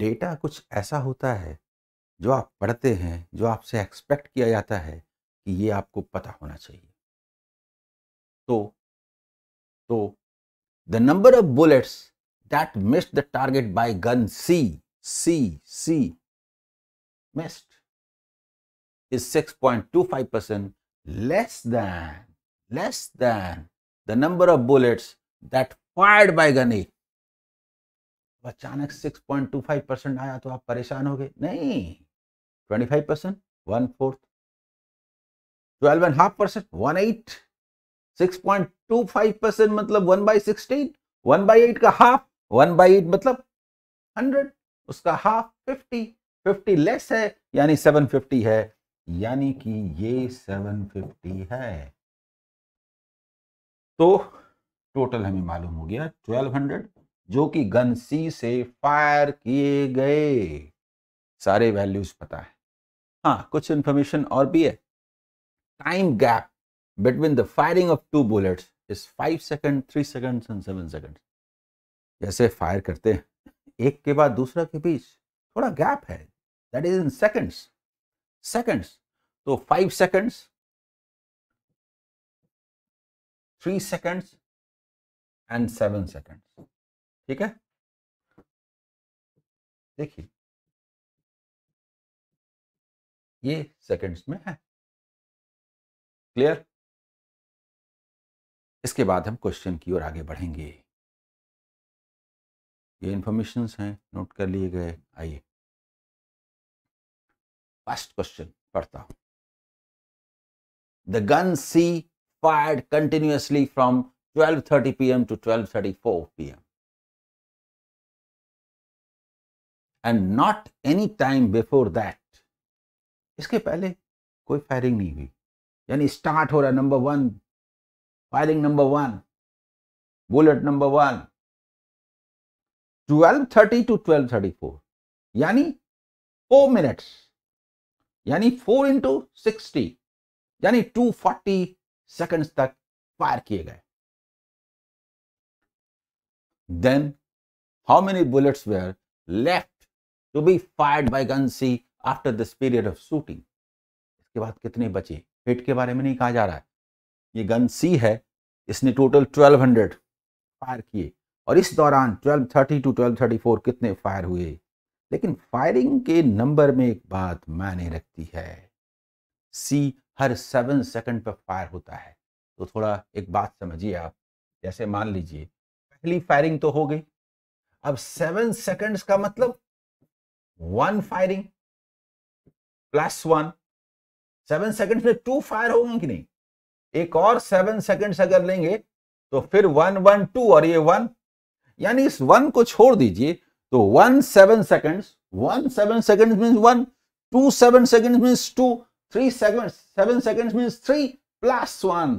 डेटा कुछ ऐसा होता है जो आप पढ़ते हैं जो आपसे एक्सपेक्ट किया जाता है कि ये आपको पता होना चाहिए तो तो The number of bullets that missed the target by gun C, C, C missed is 6.25% less than, less than the number of bullets that fired by gun A. अचानक 6.25 परसेंट आया तो आप परेशान हो गए नहीं 25 percent one fourth twelve and half percent one eight 6.25 percent मतलब 1 by sixteen one by eight का हाफ 1 बाई एट मतलब 100 उसका हाफ 50 50 लेस है यानी 750 है यानी कि ये 750 है तो टोटल हमें मालूम हो गया 1200 जो कि गन सी से फायर किए गए सारे वैल्यूज पता है हाँ कुछ इंफॉर्मेशन और भी है time gap between the firing of two bullets is five second three seconds and seven seconds. जैसे फायर करते हैं एक के बाद दूसरा के बीच थोड़ा गैप है that is in seconds seconds तो five seconds three seconds and seven seconds ठीक है देखिए ये सेकंड्स में है क्लियर इसके बाद हम क्वेश्चन की ओर आगे बढ़ेंगे ये इंफॉर्मेशन हैं नोट कर लिए गए आइए फर्स्ट क्वेश्चन पढ़ता हूं the gun C fired continuously from 12:30 p.m. to 12:34 PM and not any time before that इसके पहले कोई फायरिंग नहीं हुई यानी स्टार्ट हो रहा number one bullet number one bullet number one, 1230 to 1234, यानी फोर मिनट्स यानी फोर इंटू सिक्सटी यानी टू फोर्टी सेकेंड्स तक फायर किए गए then how many bullets were left to be fired by gun C after this period of shooting इसके बाद कितने बचे हिट के बारे में नहीं कहा जा रहा है ये गन सी है इसने टोटल 1200 फायर किए और इस दौरान 1230 टू 1234 कितने फायर हुए लेकिन फायरिंग के नंबर में एक बात मायने रखती है सी हर सेवन सेकंड पर फायर होता है तो थोड़ा एक बात समझिए आप जैसे मान लीजिए पहली फायरिंग तो हो गई अब सेवन सेकंड्स का मतलब one firing plus one seven seconds में टू फायर होंगे कि नहीं एक और सेवन सेकेंड्स अगर लेंगे तो फिर वन वन टू और ये वन यानी इस वन को छोड़ दीजिए तो one seven seconds one seven seconds means one two seven seconds means two three seconds seven seconds means three plus one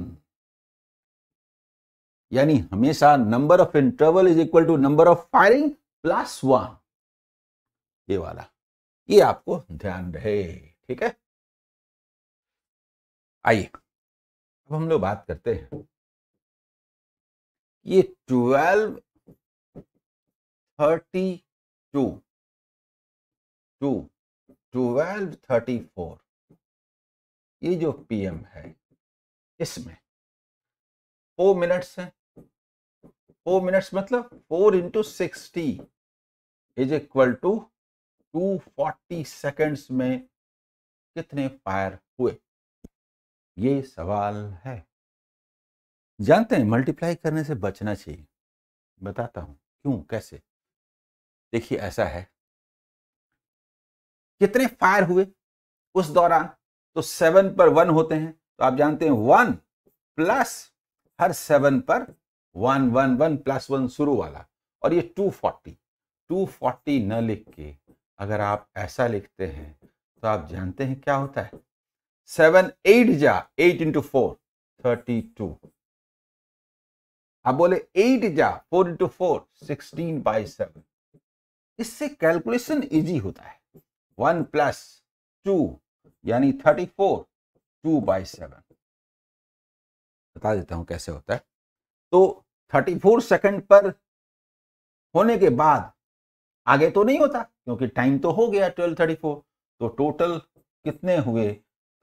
यानी हमेशा number of interval is equal to number of firing plus one ये वाला ये आपको ध्यान रहे ठीक है आइए अब हम लोग बात करते हैं ये twelve thirty to to twelve thirty four ये जो पीएम है इसमें फोर मिनट्स है फोर मिनट्स मतलब four into sixty is equal to two forty seconds में कितने फायर हुए ये सवाल है जानते हैं मल्टीप्लाई करने से बचना चाहिए बताता हूं क्यों कैसे देखिए ऐसा है कितने फायर हुए उस दौरान तो सेवन पर वन होते हैं तो आप जानते हैं वन प्लस हर सेवन पर one one one plus one शुरू वाला और ये टू फोर्टी टू फोर्टी न लिख के अगर आप ऐसा लिखते हैं तो आप जानते हैं क्या होता है सेवन एट जा eight into four thirty two आप बोले एट जा four into four sixteen by seven इससे कैलकुलेशन इजी होता है वन प्लस टू यानी thirty four two by seven बता देता हूं कैसे होता है तो थर्टी फोर सेकेंड पर होने के बाद आगे तो नहीं होता क्योंकि टाइम तो हो गया ट्वेल्व थर्टी फोर तो टोटल कितने हुए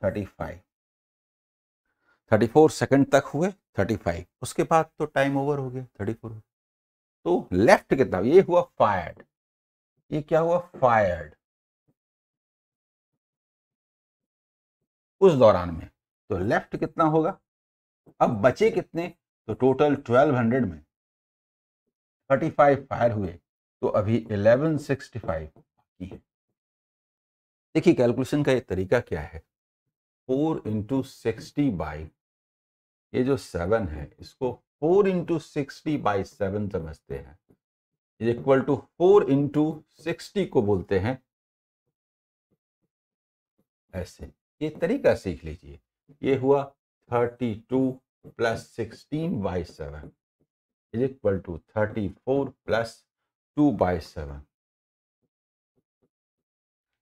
thirty five thirty four second तक हुए थर्टी फाइव उसके बाद तो टाइम ओवर हो गया थर्टी फोर तो लेफ्ट कितना ये हुआ फायर्ड ये क्या हुआ फायर्ड उस दौरान में तो लेफ्ट कितना होगा अब बचे कितने तो टोटल ट्वेल्व हंड्रेड में थर्टी फाइव फायर हुए तो अभी इलेवन बाकी है देखिए कैलकुलेशन का एक तरीका क्या है फोर इंटू सिक्सटी बाई ये जो सेवन है इसको four into sixty by seven समझते हैं equal to four into sixty को बोलते हैं ऐसे ये तरीका सीख लीजिए ये हुआ thirty two plus sixteen by seven is equal to thirty four plus two by seven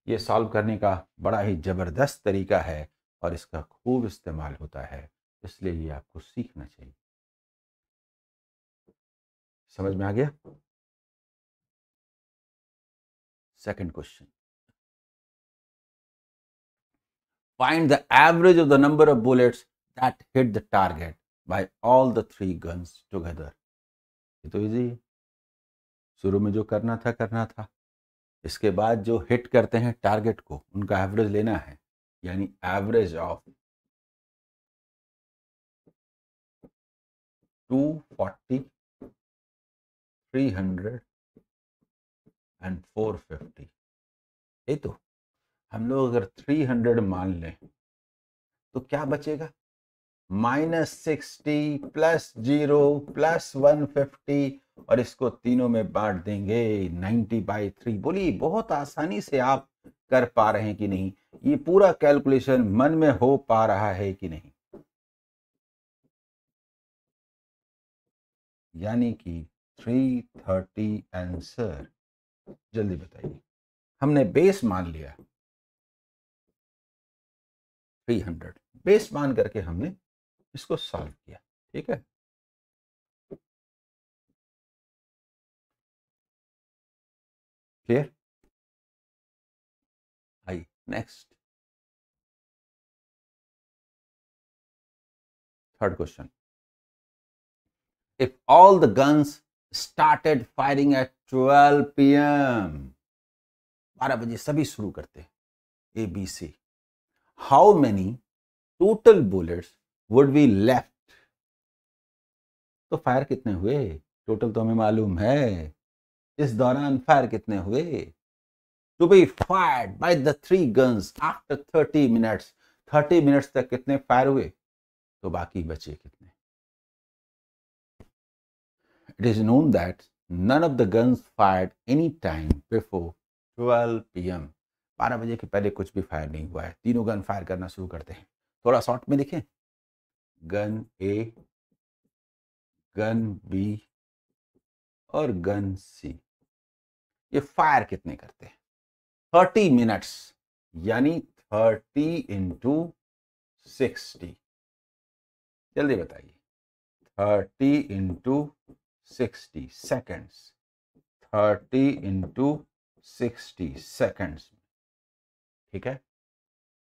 ये सॉल्व करने का बड़ा ही ज़बरदस्त तरीका है और इसका खूब इस्तेमाल होता है इसलिए ये आपको सीखना चाहिए समझ में आ गया second question find the average of the number of bullets that hit the target by all the three guns together ये तो इजी है शुरू में जो करना था करना था इसके बाद जो हिट करते हैं टारगेट को उनका एवरेज लेना है यानी एवरेज ऑफ 240, 300 एंड 450 ये तो हम लोग अगर 300 मान लें तो क्या बचेगा minus sixty plus zero plus one fifty और इसको तीनों में बांट देंगे 90 बाई थ्री बोलिए बहुत आसानी से आप कर पा रहे हैं कि नहीं ये पूरा कैलकुलेशन मन में हो पा रहा है कि नहीं यानी कि 330 आंसर जल्दी बताइए हमने बेस मान लिया 300 बेस मान करके हमने इसको सॉल्व किया ठीक है clear next question if all the guns started firing at twelve P M बारह बजे सभी शुरू करते A B C how many total bullets would be left तो फायर कितने हुए टोटल तो हमें मालूम है इस दौरान फायर कितने हुए to be fired by the three guns after 30 minutes 30 minutes तक कितने फायर हुए तो बाकी बचे कितने it is known that none of the guns fired any time before 12 pm 12 बजे के पहले कुछ भी फायर नहीं हुआ है तीनों गन फायर करना शुरू करते हैं थोड़ा शॉर्ट में लिखें गन ए गन बी और गन सी ये फायर कितने करते हैं थर्टी मिनट्स यानी थर्टी इंटू सिक्सटी जल्दी बताइए thirty into sixty seconds thirty into sixty seconds ठीक है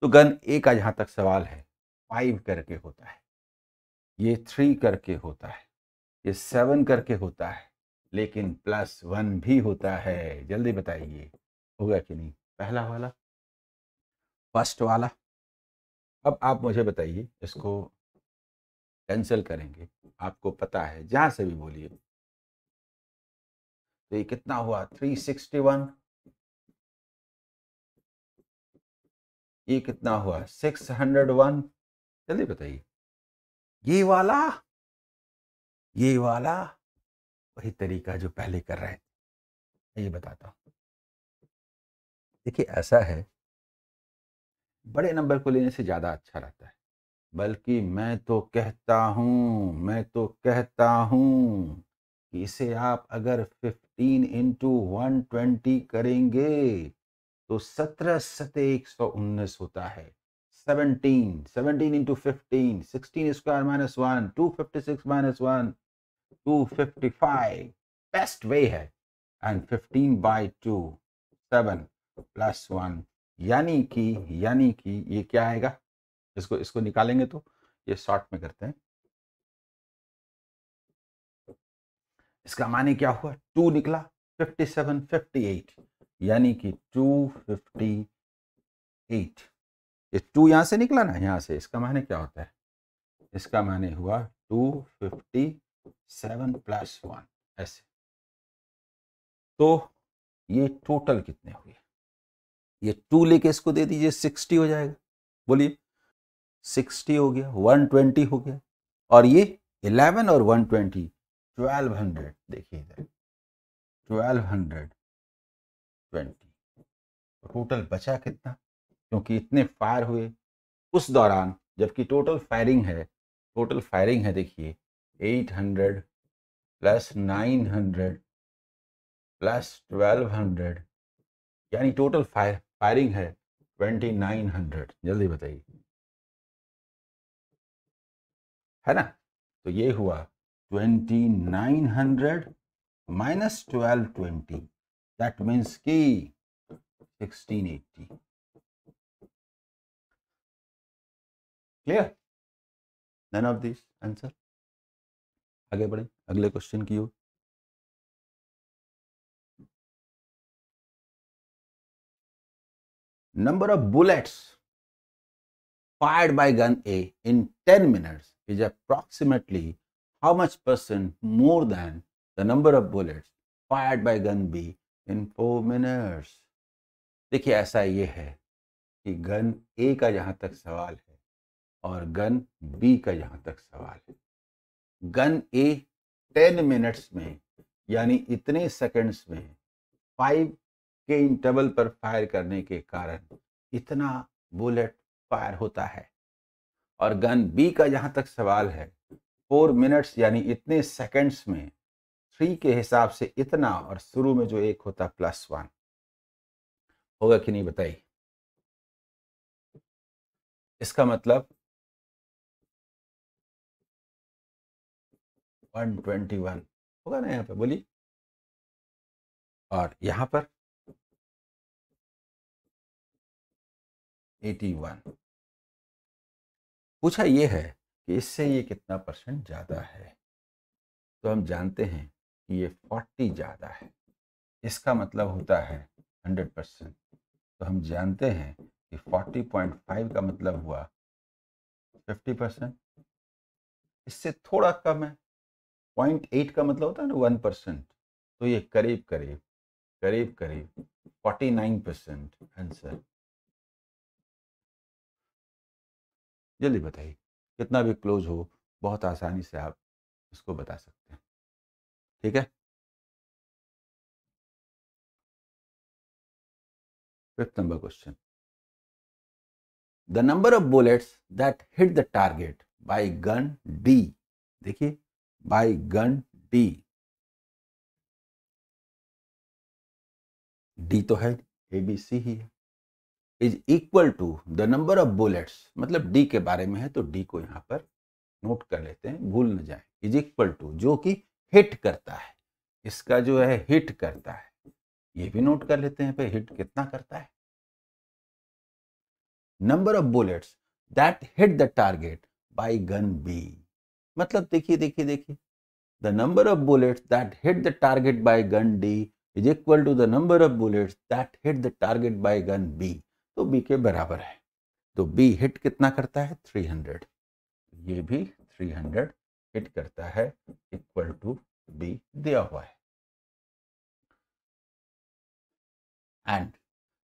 तो गन ए का जहां तक सवाल है फाइव करके होता है ये थ्री करके होता है ये सेवन करके होता है लेकिन प्लस वन भी होता है जल्दी बताइए होगा कि नहीं पहला वाला फर्स्ट वाला अब आप मुझे बताइए इसको कैंसिल करेंगे आपको पता है जहाँ से भी बोलिए तो ये कितना हुआ थ्री सिक्सटी वन ये कितना हुआ सिक्स हंड्रेड वन जल्दी बताइए ये वाला ये वाला वही तरीका जो पहले कर रहे थे ये बताता हूँ देखिए ऐसा है बड़े नंबर को लेने से ज़्यादा अच्छा रहता है बल्कि मैं तो कहता हूँ मैं तो कहता हूँ कि इसे आप अगर 15 इंटू वन ट्वेंटी करेंगे तो सत्रह सते एक सौ उन्नीस होता है 17 17 into fifteen sixteen square minus one two fifty six minus one two fifty five best way है and fifteen by two seven plus one यानी कि यानी कि ये क्या आएगा इसको इसको निकालेंगे तो ये शॉर्ट में करते हैं इसका माने क्या हुआ टू निकला फिफ्टी सेवन फिफ्टी एट यानी कि टू फिफ्टी एट ये टू यहां से निकला ना यहां से इसका माने क्या होता है इसका माने हुआ two fifty seven plus one ऐसे तो ये टोटल कितने हुए ये टू लेके इसको दे दीजिए सिक्सटी हो जाएगा बोलिए सिक्सटी हो गया वन ट्वेंटी हो गया और ये इलेवन और वन ट्वेंटी ट्वेल्व हंड्रेड देखिए इधर ट्वेल्व हंड्रेड ट्वेंटी टोटल बचा कितना क्योंकि इतने फायर हुए उस दौरान जबकि टोटल फायरिंग है टोटल फायरिंग है देखिए eight hundred plus nine hundred plus twelve hundred यानी टोटल फायर फायरिंग है ट्वेंटी नाइन हंड्रेड जल्दी बताइए है ना तो ये हुआ twenty nine hundred minus twelve twenty that means की sixteen eighty clear none of this answer आगे बढ़े अगले क्वेश्चन की ओर number of bullets fired by gun A in 10 minutes is approximately how much percent more than the number of bullets fired by gun B in 4 minutes. देखिए ऐसा ये है कि gun ए का जहाँ तक सवाल है और गन बी का जहाँ तक सवाल है गन ए 10 मिनट्स में यानी इतने सेकंड्स में फाइव के इन पर फायर करने के कारण इतना बुलेट फायर होता है और गन बी का जहां तक सवाल है फोर मिनट्स यानी इतने सेकंड्स में थ्री के हिसाब से इतना और शुरू में जो एक होता प्लस वन होगा कि नहीं बताइए इसका मतलब 121 होगा ना यहाँ पे बोलिए और यहाँ पर 81 पूछा ये है कि इससे ये कितना परसेंट ज़्यादा है तो हम जानते हैं कि ये 40 ज़्यादा है इसका मतलब होता है 100 परसेंट तो हम जानते हैं कि 40.5 का मतलब हुआ 50 परसेंट इससे थोड़ा कम है पॉइंट एट का मतलब होता है ना वन परसेंट तो ये करीब करीब करीब करीब फोर्टी नाइन परसेंट आंसर जल्दी बताइए कितना भी क्लोज हो बहुत आसानी से आप इसको बता सकते हैं ठीक है fifth number question the number of bullets that hit the target by gun D देखिए बाय गन डी डी तो है एबीसी ही है is equal to the number of bullets मतलब डी के बारे में है तो डी को यहाँ पर नोट कर लेते हैं भूल न जाए इज इक्वल टू जो कि हिट करता है इसका जो है हिट करता है ये भी नोट कर लेते हैं भाई हिट कितना करता है number of bullets that hit the target by gun B मतलब देखिए देखिए देखिए the number of bullets that hit the target by gun D is equal to the number of bullets that hit the target by gun B तो B के बराबर है तो be hit कितना करता है 300 ये भी 300 हिट करता है इक्वल टू बी दिया हुआ है and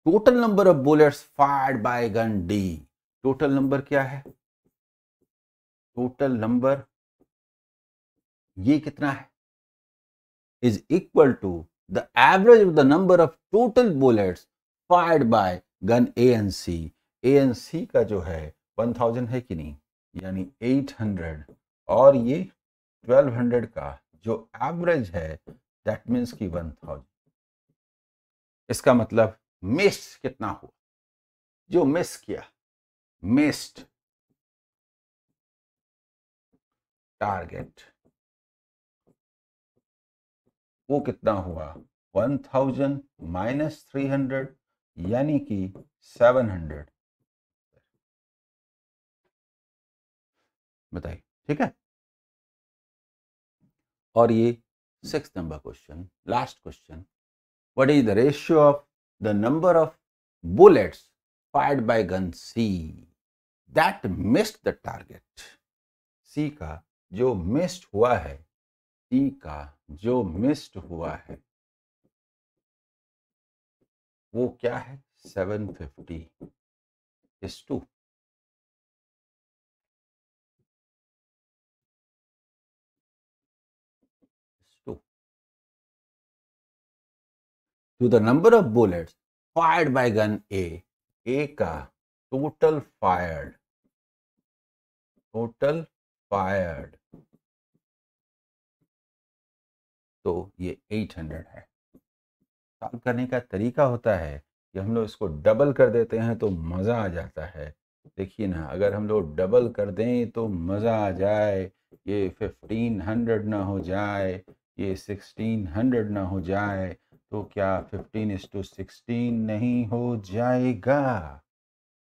total number of bullets fired by gun D total number क्या है टोटल नंबर ये कितना है is equal to the average of the number of total bullets fired by gun A and C A and C का जो है one thousand है कि नहीं यानी एट हंड्रेड और ये ट्वेल्व हंड्रेड का जो एवरेज है दैट मीन्स कि वन थाउजेंड इसका मतलब मिस कितना हुआ जो मिस किया मिस्ड टारगेट वो कितना हुआ one thousand minus three hundred यानी कि 700 बताइए ठीक है और ये six number question last question what is the ratio of the number of bullets fired by gun C that missed the target C का जो मिस्ड हुआ है सी e का जो मिस्ड हुआ है वो क्या है seven fifty is to to the number of bullets fired by gun A A का टोटल फायर्ड टोटल फायर्ड तो ये एट हंड्रेड है काम करने का तरीका होता है कि हम लोग इसको डबल कर देते हैं तो मज़ा आ जाता है देखिए ना अगर हम लोग डबल कर दें तो मज़ा आ जाए ये फिफ्टीन हंड्रेड ना हो जाए ये सिक्सटीन हंड्रेड ना हो जाए तो क्या फिफ्टीन इस टू सिक्सटीन नहीं हो जाएगा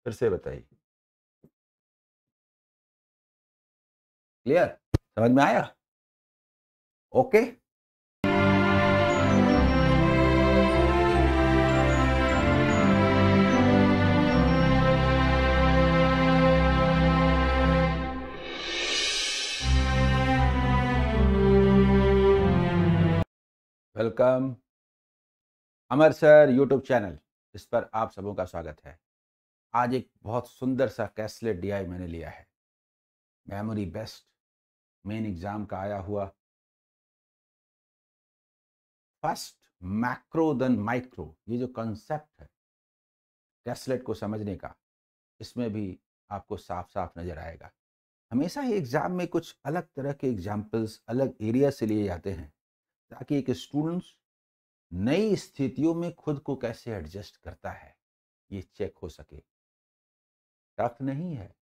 फिर से बताइए क्लियर समझ में आया okay okay? Welcome Amar sir YouTube channel इस पर आप सबों का स्वागत है आज एक बहुत सुंदर सा कैसलेट डी मैंने लिया है मेमोरी बेस्ट मेन एग्ज़ाम का आया हुआ फर्स्ट मैक्रो देन माइक्रो ये जो कॉन्सेप्ट है कैसलेट को समझने का इसमें भी आपको साफ साफ नज़र आएगा हमेशा ही एग्ज़ाम में कुछ अलग तरह के एग्जाम्पल्स अलग एरिया से लिए जाते हैं ताकि एक स्टूडेंट्स नई स्थितियों में खुद को कैसे एडजस्ट करता है ये चेक हो सके टफ नहीं है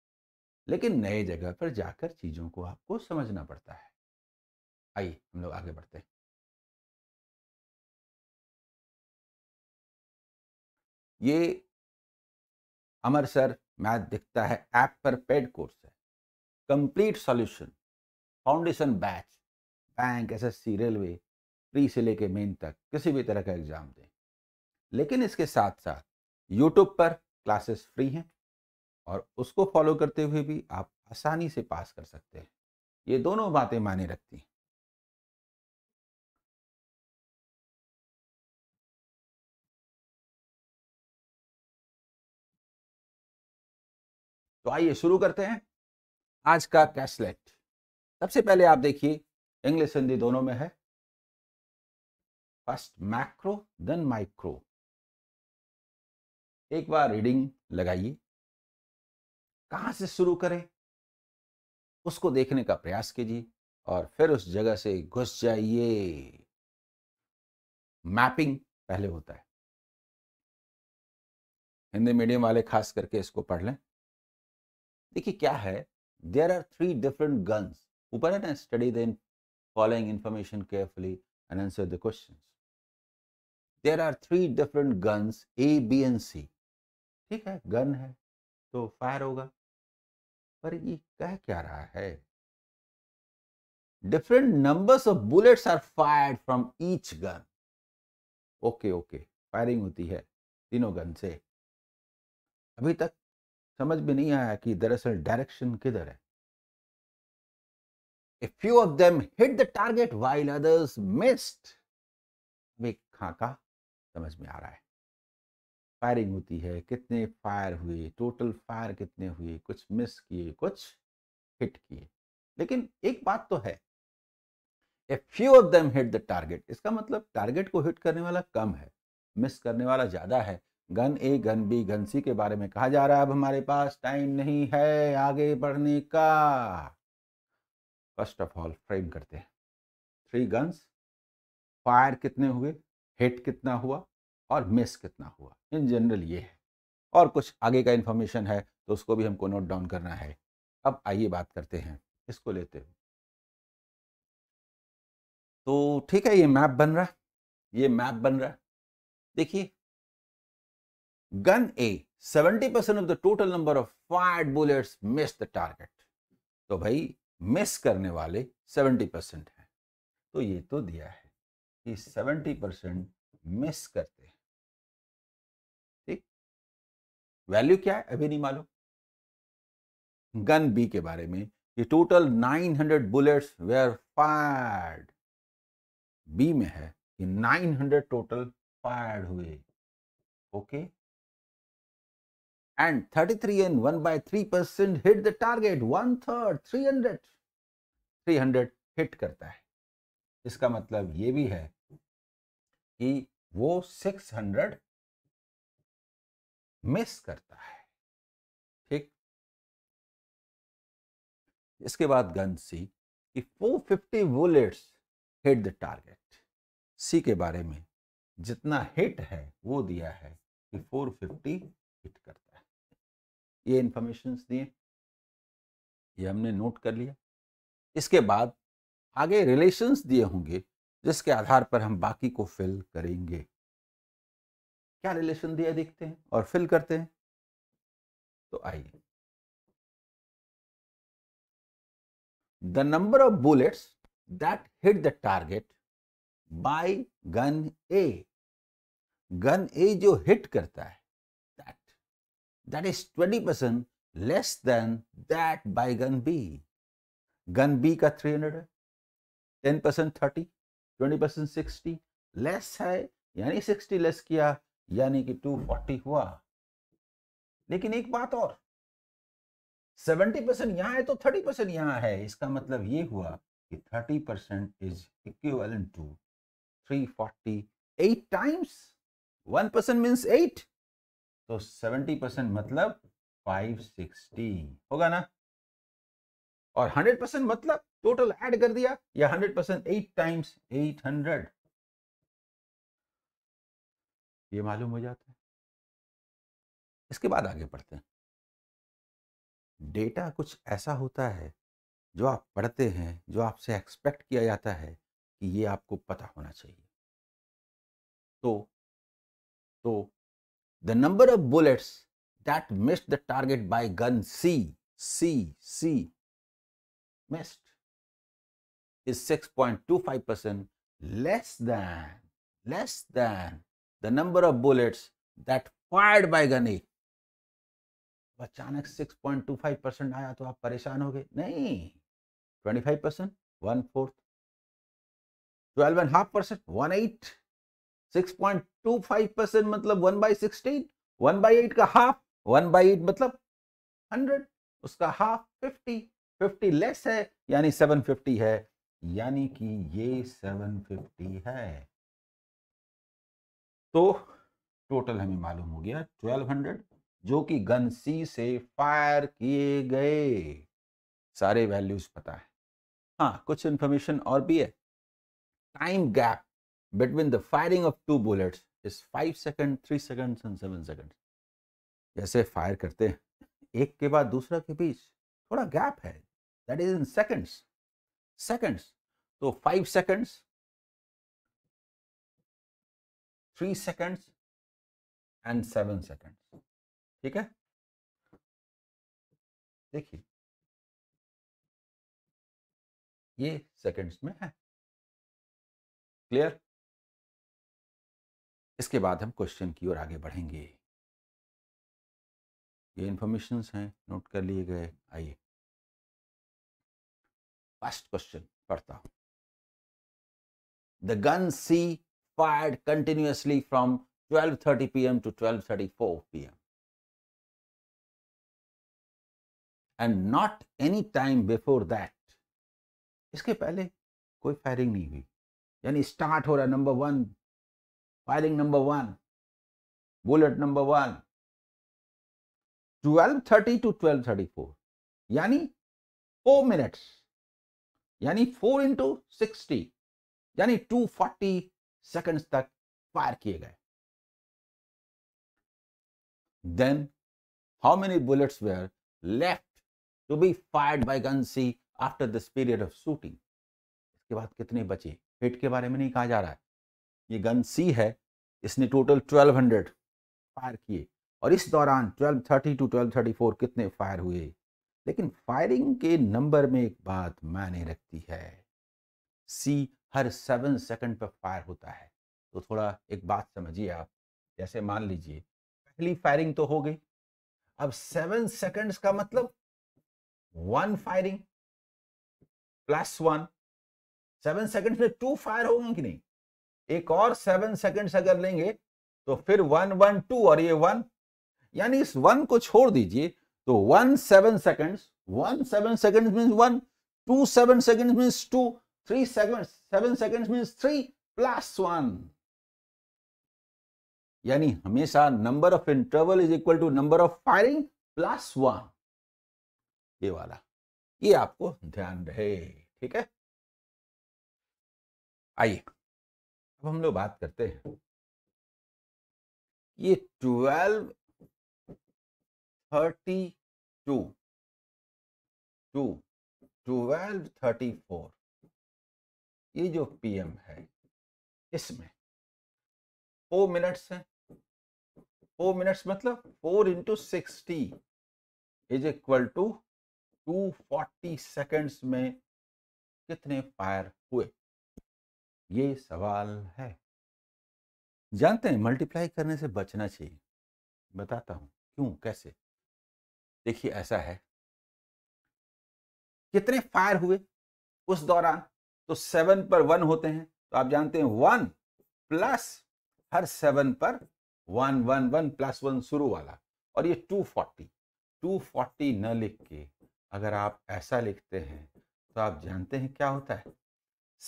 लेकिन नए जगह पर जाकर चीज़ों को आपको समझना पड़ता है आइए हम लोग आगे बढ़ते हैं ये अमर सर मैथ दिखता है ऐप पर पेड कोर्स है complete solution foundation batch bank SSC railway pre से लेके मेन तक किसी भी तरह का एग्ज़ाम दें लेकिन इसके साथ साथ यूट्यूब पर क्लासेस फ्री हैं और उसको फॉलो करते हुए भी आप आसानी से पास कर सकते हैं ये दोनों बातें माने रखती हैं तो आइए शुरू करते हैं आज का कैशलेट सबसे पहले आप देखिए इंग्लिश हिंदी दोनों में है फर्स्ट मैक्रो देन माइक्रो एक बार रीडिंग लगाइए कहां से शुरू करें उसको देखने का प्रयास कीजिए और फिर उस जगह से घुस जाइए मैपिंग पहले होता है हिंदी मीडियम वाले खास करके इसको पढ़ लें देखिए क्या है there are three different guns ऊपर है ना study then following information carefully and answer the question there are three different guns A B and C ठीक है गन है तो फायर होगा पर ये कह क्या रहा है different numbers of bullets are fire from each gun okay okay firing होती है तीनों गन से अभी तक समझ में नहीं आया कि दरअसल डायरेक्शन किधर है a few of them hit the target while others missed वे खाका समझ में आ रहा है फायरिंग होती है कितने फायर हुए टोटल फायर कितने हुए कुछ मिस किए कुछ हिट किए लेकिन एक बात तो है a few of them hit the target इसका मतलब टारगेट को हिट करने वाला कम है मिस करने वाला ज़्यादा है gun A gun B gun C के बारे में कहा जा रहा है अब हमारे पास टाइम नहीं है आगे बढ़ने का फर्स्ट ऑफ ऑल फ्रेम करते हैं थ्री गन्स फायर कितने हुए हिट कितना हुआ और मिस कितना हुआ इन जनरल ये है और कुछ आगे का इन्फॉर्मेशन है तो उसको भी हमको नोट डाउन करना है अब आइए बात करते हैं इसको लेते हुए तो ठीक है ये मैप बन रहा है ये मैप बन रहा है देखिए gun A 70 percent of the total number of fire bullets miss the target तो भाई मिस करने वाले 70 परसेंट है तो ये तो दिया है कि 70 परसेंट मिस करते हैं ठीक वैल्यू क्या है अभी नहीं मालूम गन बी के बारे में कि total 900 bullets were fired B में है कि 900 टोटल फायर्ड हुए okay and 33 and one by three percent hit the target one third 300 300 hit करता है इसका मतलब ये भी है कि वो 600 मिस करता है ठीक इसके बाद गन सी कि 450 bullets hit the target C के बारे में जितना हिट है वो दिया है कि 450 हिट करता है ये इंफॉर्मेशन दिए ये हमने नोट कर लिया इसके बाद आगे रिलेशंस दिए होंगे जिसके आधार पर हम बाकी को फिल करेंगे क्या रिलेशन दिया देखते हैं और फिल करते हैं तो आइए the number of bullets that hit the target by gun A gun A जो हिट करता है that that is twenty percent less than that by gun B gun B का थ्री हंड्रेड है ten percent thirty twenty percent sixty less है यानी sixty less किया यानी कि टू फोर्टी हुआ लेकिन एक बात और सेवेंटी परसेंट यहां है तो थर्टी परसेंट यहां है इसका मतलब ये हुआ कि thirty percent is equal to three forty eight times one percent means eight तो सेवेंटी परसेंट मतलब फाइव सिक्सटी होगा ना और हंड्रेड परसेंट मतलब टोटल ऐड कर दिया या hundred percent eight times eight hundred ये मालूम हो जाता है इसके बाद आगे पढ़ते हैं डेटा कुछ ऐसा होता है जो आप पढ़ते हैं जो आपसे एक्सपेक्ट किया जाता है कि ये आपको पता होना चाहिए तो तो the number of bullets that missed the target by gun C C C missed is 6.25 percent less than less than the number of bullets that fired by Ghani. तो अचानक 6.25 परसेंट आया तो आप परेशान हो गए नहीं 25 percent one fourth twelve and half percent one eight six point two five percent मतलब one by sixteen one by eight का हाफ वन बाई एट मतलब हंड्रेड उसका हाफ फिफ्टी फिफ्टी लेस है यानी सेवन फिफ्टी है यानी कि ये 750 है तो टोटल हमें मालूम हो गया 1200 जो कि गन सी से फायर किए गए सारे वैल्यूज पता है हाँ कुछ इंफॉर्मेशन और भी है time gap between the firing of two bullets is five second three second and seven second जैसे फायर करते हैं एक के बाद दूसरा के बीच थोड़ा गैप है that is in seconds seconds तो five seconds three seconds and seven seconds ठीक है देखिए ये सेकंड्स में है क्लियर इसके बाद हम क्वेश्चन की ओर आगे बढ़ेंगे ये इंफॉर्मेशन हैं नोट कर लिए गए आइए फर्स्ट क्वेश्चन पढ़ता हूं the gun C fired continuously from 12:30 PM to 12:34 PM and not any time before that इसके पहले कोई फायरिंग नहीं हुई यानी स्टार्ट हो रहा number one firing number one bullet number one 12:30 to 12:34 यानी फोर मिनट्स यानी फोर इंटू सिक्सटी यानी टू फोर्टी सेकेंड तक फायर किए गए then how many bullets were left to be fired by gun C after this period of shooting इसके बाद कितने बचे हिट के बारे में नहीं कहा जा रहा है ये गन सी है इसने टोटल ट्वेल्व हंड्रेड फायर किए और इस दौरान twelve thirty to twelve thirty four कितने फायर हुए लेकिन फायरिंग के नंबर में एक बात मायने रखती है सी हर सेवन सेकंड पर फायर होता है तो थोड़ा एक बात समझिए आप जैसे मान लीजिए पहली फायरिंग तो हो गई अब सेवन सेकंड्स का मतलब one firing plus one seven seconds में टू फायर होंगे कि नहीं एक और सेवन सेकंड्स अगर लेंगे तो फिर वन वन टू और ये वन यानी इस वन को छोड़ दीजिए तो one seven seconds one seven second mean one two seven second means two three second seven seconds means three plus one यानी हमेशा number of interval is equal to number of firing plus one ये वाला ये आपको ध्यान रहे ठीक है आइए अब हम लोग बात करते हैं ये twelve thirty to to twelve thirty four ये जो पीएम है इसमें फोर मिनट्स हैं फोर मिनट्स मतलब four into sixty is equal to two forty seconds में कितने फायर हुए ये सवाल है जानते हैं मल्टीप्लाई करने से बचना चाहिए बताता हूँ क्यों कैसे देखिए ऐसा है कितने फायर हुए उस दौरान तो सेवन पर वन होते हैं तो आप जानते हैं वन प्लस हर सेवन पर one one one plus one शुरू वाला और ये टू फोर्टी टू फोर्टी न लिख के अगर आप ऐसा लिखते हैं तो आप जानते हैं क्या होता है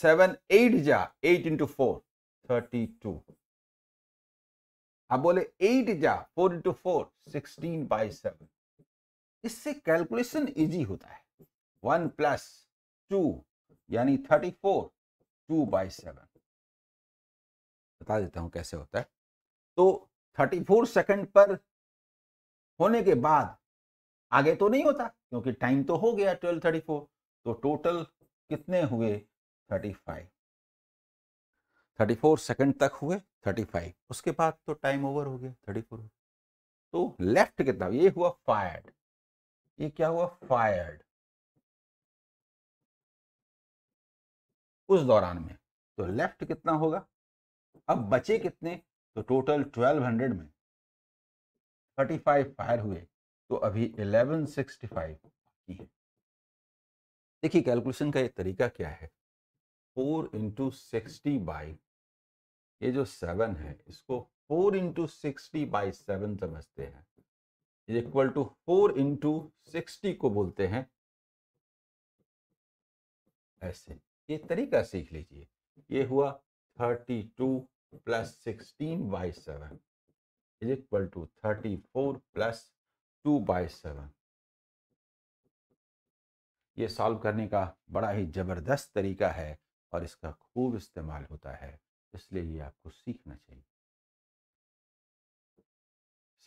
सेवन एट जा eight into four thirty two आप बोले एट जा four into four sixteen by seven इससे कैलकुलेशन इजी होता है वन प्लस टू यानी thirty four two by seven बता देता हूं कैसे होता है तो थर्टी फोर सेकेंड पर होने के बाद आगे तो नहीं होता क्योंकि टाइम तो हो गया ट्वेल्व थर्टी फोर तो टोटल कितने हुए thirty five thirty four second तक हुए थर्टी फाइव उसके बाद तो टाइम ओवर हो गया थर्टी फोर तो लेफ्ट कितना ये हुआ फाइव ये क्या हुआ फायर्ड उस दौरान में तो लेफ्ट कितना होगा अब बचे कितने तो टोटल 1200 में 35 फायर हुए तो अभी 1165 सिक्सटी है देखिए कैलकुलेशन का ये तरीका क्या है फोर इंटू सिक्सटी बाई ये जो सेवन है इसको four into sixty by seven समझते हैं is equal to four into sixty को बोलते हैं ऐसे ये तरीका सीख लीजिए ये हुआ thirty two plus sixteen by seven is equal to thirty four plus two by seven ये सॉल्व करने का बड़ा ही ज़बरदस्त तरीका है और इसका खूब इस्तेमाल होता है इसलिए ये आपको सीखना चाहिए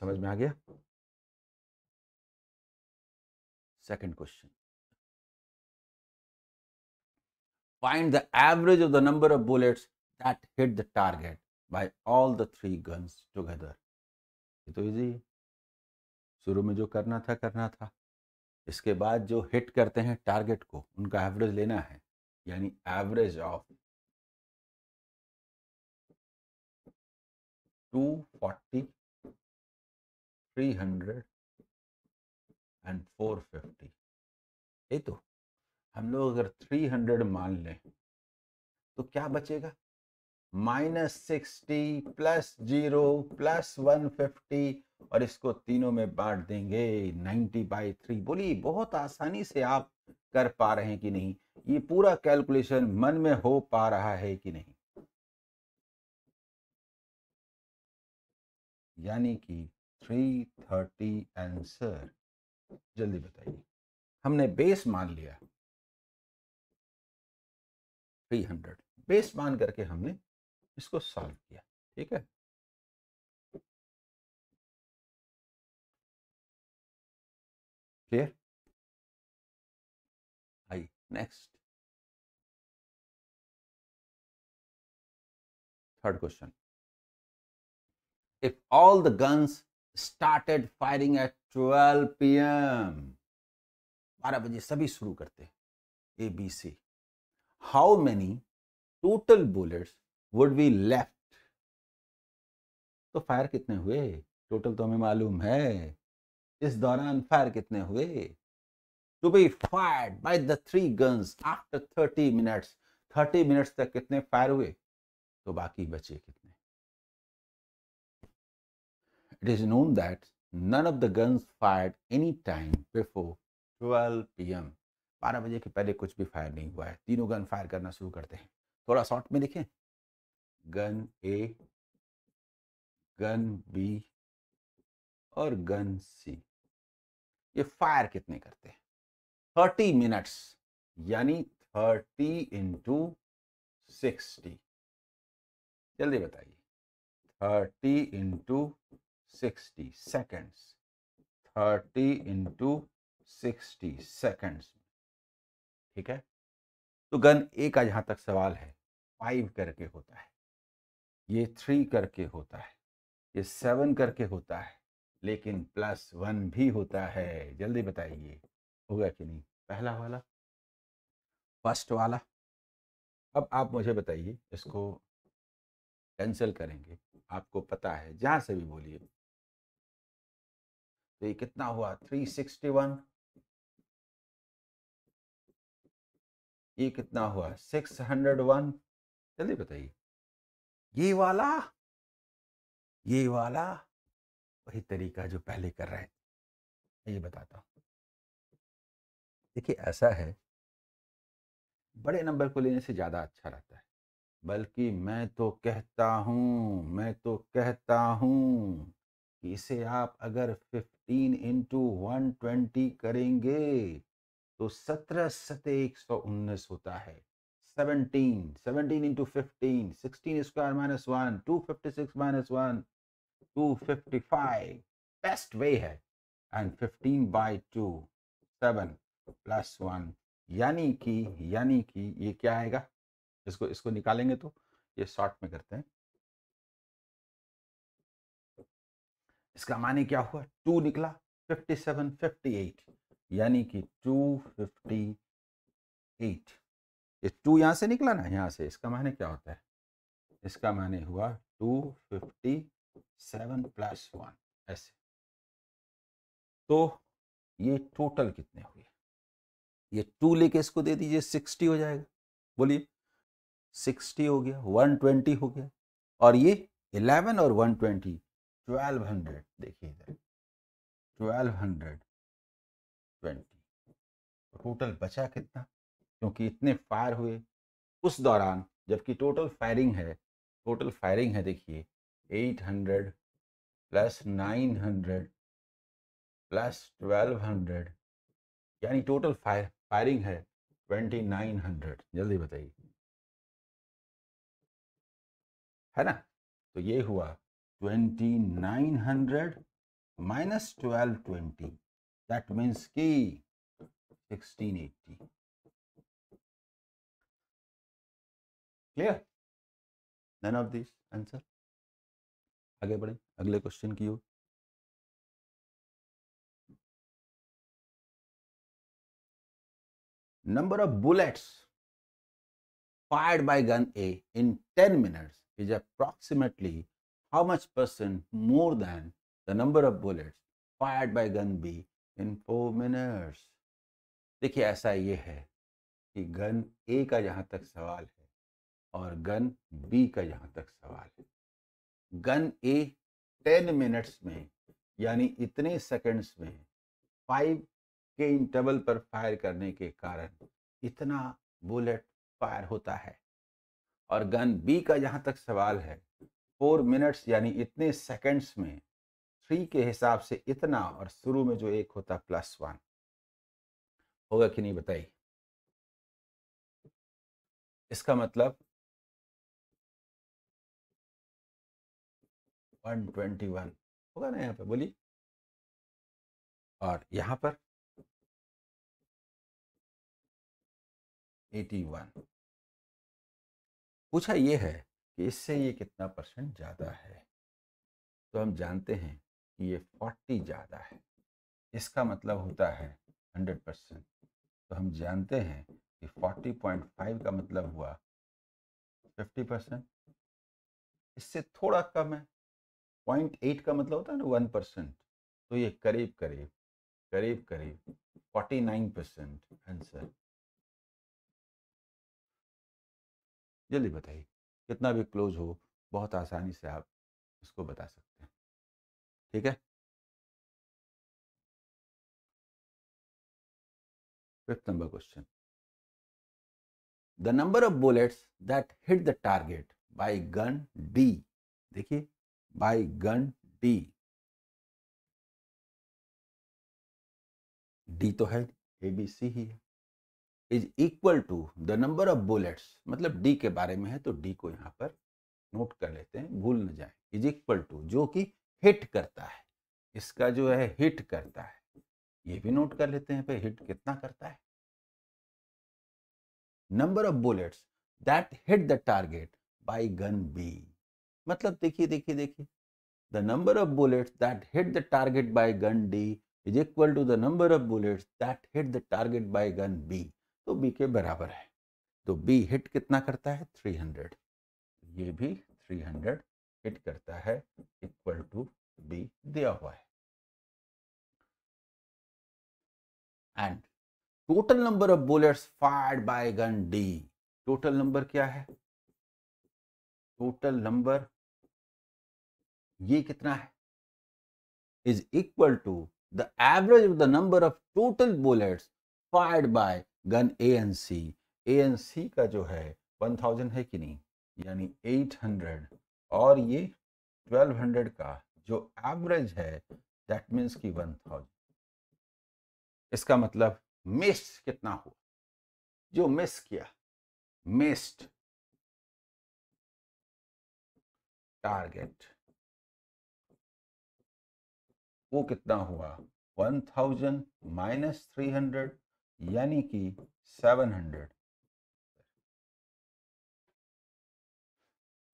समझ में आ गया second question find the average of the number of bullets that hit the target by all the three guns together ये तो इजी शुरू में जो करना था करना था इसके बाद जो हिट करते हैं टारगेट को उनका एवरेज लेना है यानी average of two forty three hundred and four fifty ये तो हम लोग अगर थ्री हंड्रेड मान लें तो क्या बचेगा minus sixty plus zero plus one fifty और इसको तीनों में बांट देंगे नाइन्टी बाई थ्री बोलिए बहुत आसानी से आप कर पा रहे हैं कि नहीं ये पूरा कैलकुलेशन मन में हो पा रहा है कि नहीं यानी कि थ्री थर्टी आंसर जल्दी बताइए हमने बेस मान लिया 300 बेस मान करके हमने इसको सॉल्व किया ठीक है क्लियर आई next third question if all the guns started firing at twelve P M बारह बजे सभी शुरू करते A B C how many total bullets would be left तो फायर कितने हुए टोटल तो हमें मालूम है इस दौरान फायर कितने हुए to be fired by the three guns after thirty minutes thirty minutes तक कितने फायर हुए तो बाकी बचे कितने It is known that none of the guns fired any time before 12 pm. 12 बजे के पहले कुछ भी फायर नहीं हुआ है तीनों गन फायर करना शुरू करते हैं थोड़ा शॉर्ट में देखें गन ए गन बी और गन सी ये फायर कितने करते हैं थर्टी मिनट्स यानी थर्टी इंटू सिक्सटी जल्दी बताइए thirty into 60 seconds 30 into sixty seconds ठीक है तो गन ए का जहाँ तक सवाल है फाइव करके होता है ये थ्री करके होता है ये सेवन करके होता है लेकिन प्लस वन भी होता है जल्दी बताइए होगा कि नहीं पहला वाला फर्स्ट वाला अब आप मुझे बताइए इसको कैंसिल करेंगे आपको पता है जहाँ से भी बोलिए तो ये कितना हुआ 361 ये कितना हुआ 601 जल्दी बताइए ये वाला ये वाला वही तरीका जो पहले कर रहे थे ये बताता हूं देखिए ऐसा है बड़े नंबर को लेने से ज़्यादा अच्छा रहता है बल्कि मैं तो कहता हूं मैं तो कहता हूं इसे आप अगर 15 इंटू वन करेंगे तो 17 सते एक होता है 17 17 into fifteen sixteen square minus one two fifty six minus one two fifty five best way है and 15 by two seven plus one यानी कि यानी कि ये क्या आएगा इसको इसको निकालेंगे तो ये शॉर्ट में करते हैं इसका माने क्या हुआ टू निकला फिफ्टी सेवन फिफ्टी एट यानी कि टू फिफ्टी एट ये टू यहाँ से निकला ना यहाँ से इसका माने क्या होता है इसका माने हुआ two fifty seven plus one ऐसे तो ये टोटल कितने हुए ये टू लेके इसको दे दीजिए सिक्सटी हो जाएगा बोलिए सिक्सटी हो गया वन ट्वेंटी हो गया और ये इलेवन और वन ट्वेंटी ट्वेल्व हंड्रेड देखिए इधर ट्वेल्व हंड्रेड ट्वेंटी टोटल बचा कितना क्योंकि इतने फायर हुए उस दौरान जबकि टोटल फायरिंग है टोटल फायरिंग है देखिए eight hundred plus nine hundred plus twelve hundred यानी टोटल फायर फायरिंग है ट्वेंटी नाइन हंड्रेड जल्दी बताइए है ना तो ये हुआ 2900 minus 1220 that means key 1680 clear None of these answer. आगे बढ़े अगले क्वेश्चन की number of bullets fired by gun A in 10 minutes is approximately how much percent more than the number of bullets fired by gun B in four minutes. देखिए ऐसा ये है कि gun ए का जहाँ तक सवाल है और गन बी का जहाँ तक सवाल है गन ए टेन मिनट्स में यानी इतने सेकंड्स में फाइव के इंटरवल पर फायर करने के कारण इतना बुलेट फायर होता है और गन बी का जहाँ तक सवाल है फोर मिनट्स यानी इतने सेकंड्स में थ्री के हिसाब से इतना और शुरू में जो एक होता प्लस वन होगा कि नहीं बताइए इसका मतलब 121 होगा ना यहाँ पे बोलिए और यहाँ पर 81 पूछा ये है कि इससे ये कितना परसेंट ज़्यादा है तो हम जानते हैं कि ये फोर्टी ज़्यादा है इसका मतलब होता है हंड्रेड परसेंट तो हम जानते हैं कि फोर्टी पॉइंट फाइव का मतलब हुआ फिफ्टी परसेंट इससे थोड़ा कम है पॉइंट एट का मतलब होता है ना वन परसेंट तो ये करीब करीब करीब करीब फोर्टी नाइन परसेंट आंसर जल्दी बताइए कितना भी क्लोज हो बहुत आसानी से आप इसको बता सकते हैं ठीक है fifth number question the number of bullets that hit the target by gun D देखिए बाय गन डी डी तो है ए बी सी ही है is equal to the number of bullets मतलब डी के बारे में है तो डी को यहाँ पर नोट कर लेते हैं भूल न जाए इज इक्वल टू जो कि हिट करता है इसका जो है हिट करता है ये भी नोट कर लेते हैं भाई हिट कितना करता है number of bullets that hit the target by gun B मतलब देखिए देखिए देखिए the number of bullets that hit the target by gun D is equal to the number of bullets that hit the target by gun B तो B के बराबर है तो be hit कितना करता है 300 ये भी 300 हिट करता है इक्वल टू बी दिया हुआ है and total number of bullets fired by gun D total number क्या है टोटल नंबर ये कितना है is equal to the average of the number of total bullets fired by gun A and C A and C का जो है one thousand है कि नहीं यानी एट हंड्रेड और ये ट्वेल्व हंड्रेड का जो एवरेज है दैट मीन्स कि वन थाउजेंड इसका मतलब मिस कितना हुआ जो मिस किया मिस्ड टारगेट वो कितना हुआ one thousand minus three hundred यानी कि 700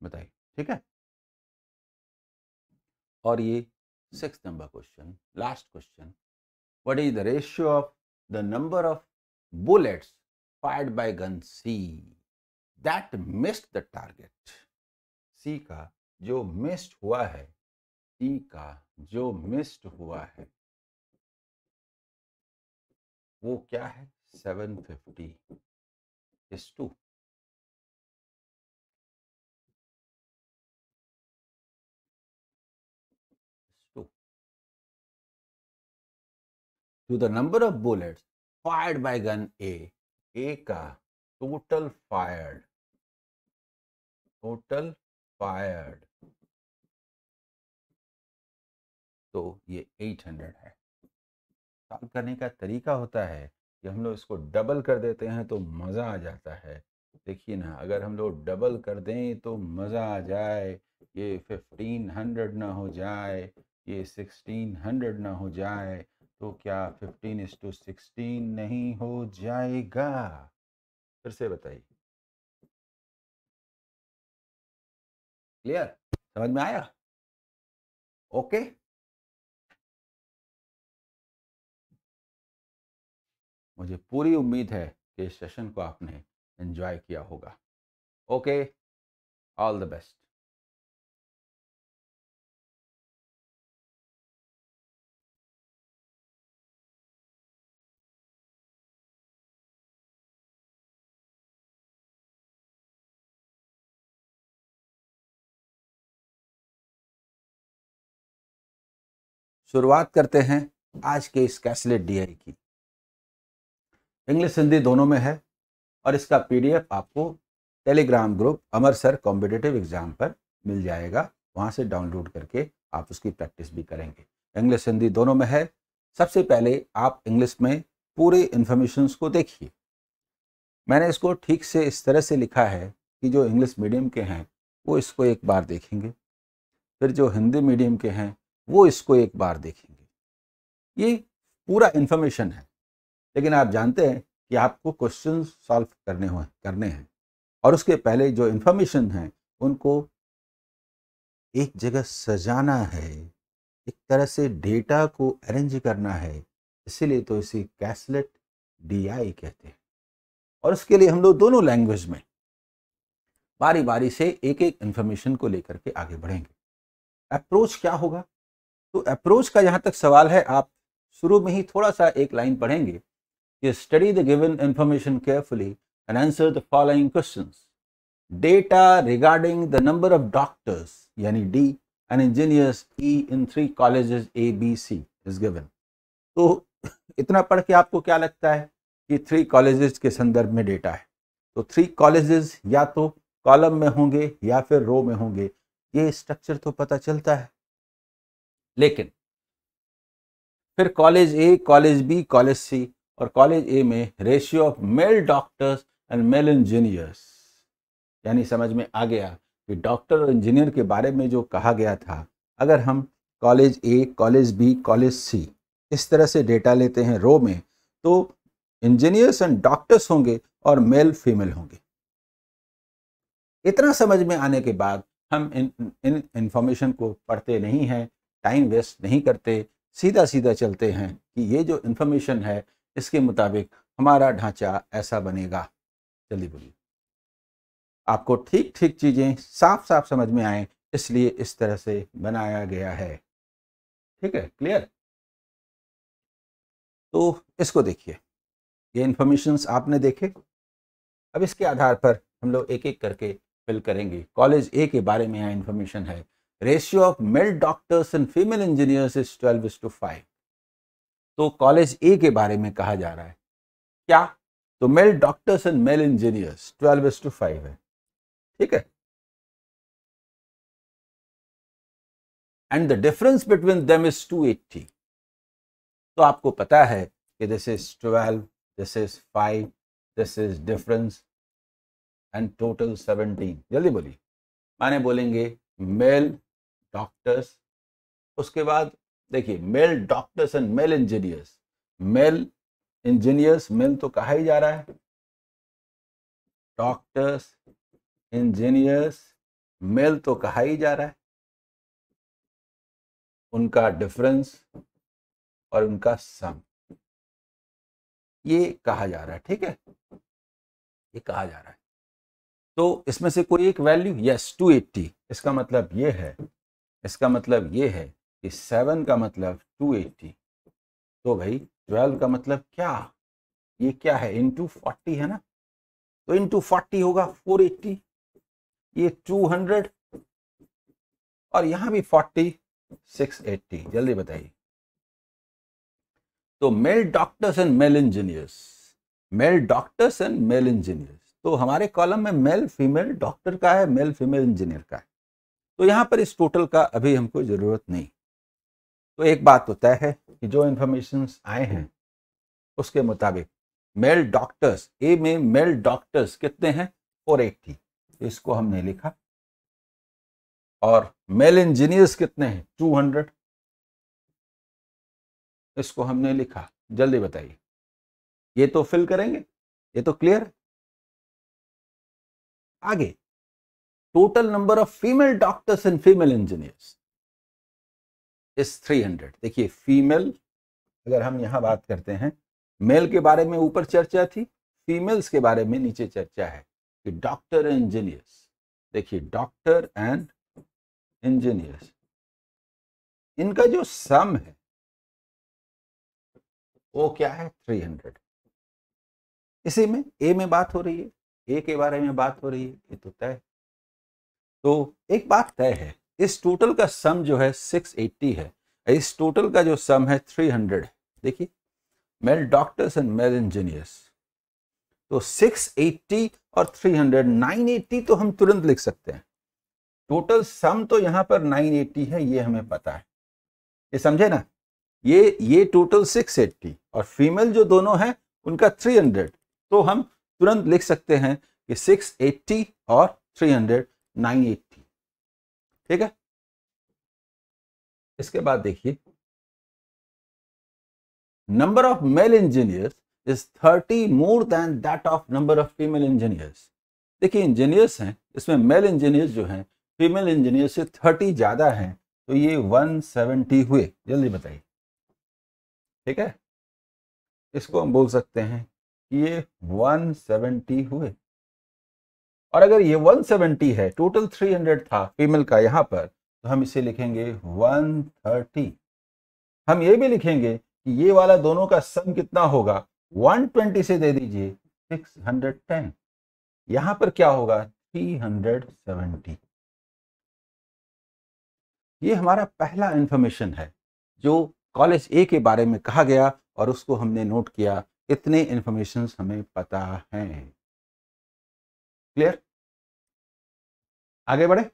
बताइए ठीक है और ये six number question last question what is the ratio of the number of bullets fired by gun C that missed the target C का जो मिस्ड हुआ है सी e का जो मिस्ड हुआ है वो क्या है seven fifty is to to the number of bullets fired by gun A A का टोटल फायर्ड टोटल फायर्ड तो ये एट हंड्रेड है काम करने का तरीका होता है कि हम लोग इसको डबल कर देते हैं तो मज़ा आ जाता है देखिए ना अगर हम लोग डबल कर दें तो मज़ा आ जाए ये फिफ्टीन हंड्रेड ना हो जाए ये सिक्सटीन हंड्रेड ना हो जाए तो क्या फिफ्टीन इस टू सिक्सटीन नहीं हो जाएगा फिर से बताइए क्लियर समझ में आया ओके okay? मुझे पूरी उम्मीद है कि इस सेशन को आपने एंजॉय किया होगा ओके ऑल द बेस्ट शुरुआत करते हैं आज के इस कैसलेट डीआई e की इंग्लिश हिंदी दोनों में है और इसका पीडीएफ आपको Telegram group Amar sir competitive exam पर मिल जाएगा वहाँ से डाउनलोड करके आप उसकी प्रैक्टिस भी करेंगे इंग्लिश हिंदी दोनों में है सबसे पहले आप इंग्लिश में पूरे इन्फॉर्मेशन को देखिए मैंने इसको ठीक से इस तरह से लिखा है कि जो इंग्लिश मीडियम के हैं वो इसको एक बार देखेंगे फिर जो हिंदी मीडियम के हैं वो इसको एक बार देखेंगे ये पूरा इन्फॉर्मेशन है लेकिन आप जानते हैं कि आपको क्वेश्चन सॉल्व करने हो करने हैं और उसके पहले जो इन्फॉर्मेशन है उनको एक जगह सजाना है एक तरह से डेटा को अरेंज करना है इसीलिए तो इसे कैसलेट डी कहते हैं और उसके लिए हम लोग दोनों लैंग्वेज में बारी बारी से एक एक इन्फॉर्मेशन को लेकर के आगे बढ़ेंगे अप्रोच क्या होगा तो अप्रोच का यहाँ तक सवाल है आप शुरू में ही थोड़ा सा एक लाइन पढ़ेंगे you study the given information carefully and answer the following questions. Data regarding the number of doctors, yani D, and engineers E in three colleges A, B, C is given. to itna padh ke aapko kya lagta hai ki three colleges ke sandarbh mein data hai to three colleges ya to column mein honge ya fir row mein honge ye structure to pata chalta hai lekin फिर college A college B college C और college A में ratio of male doctors and male engineers यानी समझ में आ गया कि doctor और इंजीनियर के बारे में जो कहा गया था अगर हम college A college B college C इस तरह से डेटा लेते हैं रो में तो इंजीनियर्स एंड डॉक्टर्स होंगे और मेल फीमेल होंगे इतना समझ में आने के बाद हम इन इन इंफॉर्मेशन को पढ़ते नहीं हैं टाइम वेस्ट नहीं करते सीधा सीधा चलते हैं कि ये जो इन्फॉर्मेशन है इसके मुताबिक हमारा ढांचा ऐसा बनेगा जल्दी बोलिए आपको ठीक ठीक चीज़ें साफ साफ समझ में आए इसलिए इस तरह से बनाया गया है ठीक है क्लियर तो इसको देखिए ये इंफॉर्मेशन आपने देखे अब इसके आधार पर हम लोग एक एक करके फिल करेंगे कॉलेज ए के बारे में यहाँ इन्फॉर्मेशन है ratio of male doctors and female engineers is twelve is two five तो कॉलेज ए के बारे में कहा जा रहा है क्या तो male doctors and male engineers twelve is two five है ठीक है and the difference between them is two eighty तो आपको पता है कि this is twelve this is five this is difference and total seventeen जल्दी बोलिए माने बोलेंगे मेल डॉक्टर्स उसके बाद देखिए male doctors and male engineers male engineers male तो कहा ही जा रहा है डॉक्टर्स इंजीनियर्स मेल तो कहा ही जा रहा है उनका डिफरेंस और उनका सम ये कहा जा रहा है ठीक है ये कहा जा रहा है तो इसमें से कोई एक वैल्यू यस 280 इसका मतलब ये है इसका मतलब ये है कि सेवन का मतलब टू एट्टी तो भाई ट्वेल्व का मतलब क्या ये क्या है इंटू फोर्टी है ना तो इंटू फोर्टी होगा फोर एट्टी ये टू हंड्रेड और यहां भी फोर्टी सिक्स एट्टी जल्दी बताइए तो male doctors and male engineers male doctors and male engineers तो हमारे कॉलम में मेल फीमेल डॉक्टर का है मेल फीमेल इंजीनियर का है तो यहां पर इस टोटल का अभी हमको ज़रूरत नहीं तो एक बात तो तय है कि जो इन्फॉर्मेशन आए हैं उसके मुताबिक मेल डॉक्टर्स ए में मेल डॉक्टर्स कितने हैं और एट्टी इसको हमने लिखा और मेल इंजीनियर्स कितने हैं टू हंड्रेड इसको हमने लिखा जल्दी बताइए ये तो फिल करेंगे ये तो क्लियर है आगे total number of female doctors and female engineers is 300 देखिए फीमेल अगर हम यहाँ बात करते हैं मेल के बारे में ऊपर चर्चा थी फीमेल्स के बारे में नीचे चर्चा है कि डॉक्टर एंड इंजीनियर्स देखिए डॉक्टर एंड इंजीनियर्स इनका जो सम है वो क्या है 300 इसी में ए में बात हो रही है ए के बारे में बात हो रही है ये तो तय तो एक बात तय है इस टोटल का सम जो है 680 है इस टोटल का जो सम है 300 है देखिए male doctors and male engineers तो 680 और 300 980 तो हम तुरंत लिख सकते हैं टोटल सम तो यहां पर 980 है ये हमें पता है ये समझे ना ये ये टोटल 680 और फीमेल जो दोनों हैं उनका 300 तो हम तुरंत लिख सकते हैं कि 680 और 300 एट्टी ठीक है इसके बाद देखिए number of male engineers is thirty more than that of number of female engineers देखिए इंजीनियर्स हैं इसमें मेल इंजीनियर्स जो हैं फीमेल इंजीनियर से थर्टी ज़्यादा हैं तो ये वन सेवेंटी हुए जल्दी बताइए ठीक है इसको हम बोल सकते हैं कि ये सेवेंटी हुए और अगर ये 170 है टोटल 300 था फीमेल का यहाँ पर तो हम इसे लिखेंगे 130 हम ये भी लिखेंगे कि ये वाला दोनों का सम कितना होगा 120 से दे दीजिए 610 यहाँ पर क्या होगा 370 ये हमारा पहला इन्फॉर्मेशन है जो कॉलेज ए के बारे में कहा गया और उसको हमने नोट किया इतने इन्फॉर्मेशन हमें पता हैं क्लियर आगे बढ़े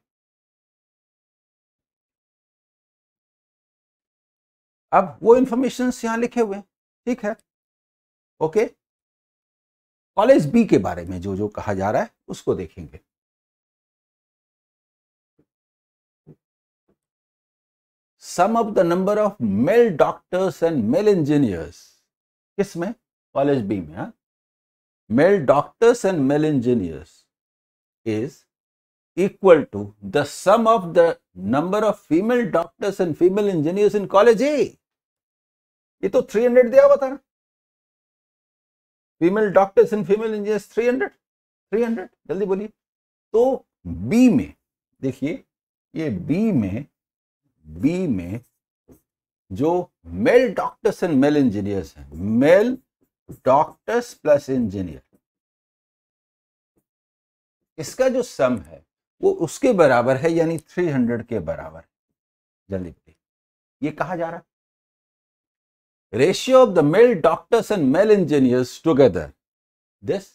अब वो इंफॉर्मेशन यहां लिखे हुए ठीक है ओके कॉलेज बी के बारे में जो जो कहा जा रहा है उसको देखेंगे sum of the number of male doctors and male engineers किस में कॉलेज बी में हा? Male doctors and male engineers is equal to the sum of the number of female doctors and female engineers in college A. ये तो 300 दिया हुआ था ना female doctors and female engineers 300 300 जल्दी बोलिए तो बी में देखिए ये बी में बी में जो male doctors and male engineers हैं मेल डॉक्टर्स प्लस इंजीनियर इसका जो सम है वो उसके बराबर है यानी थ्री हंड्रेड के बराबर जल्दी बताइए ये कहा जा रहा ratio of the male doctors and male engineers together this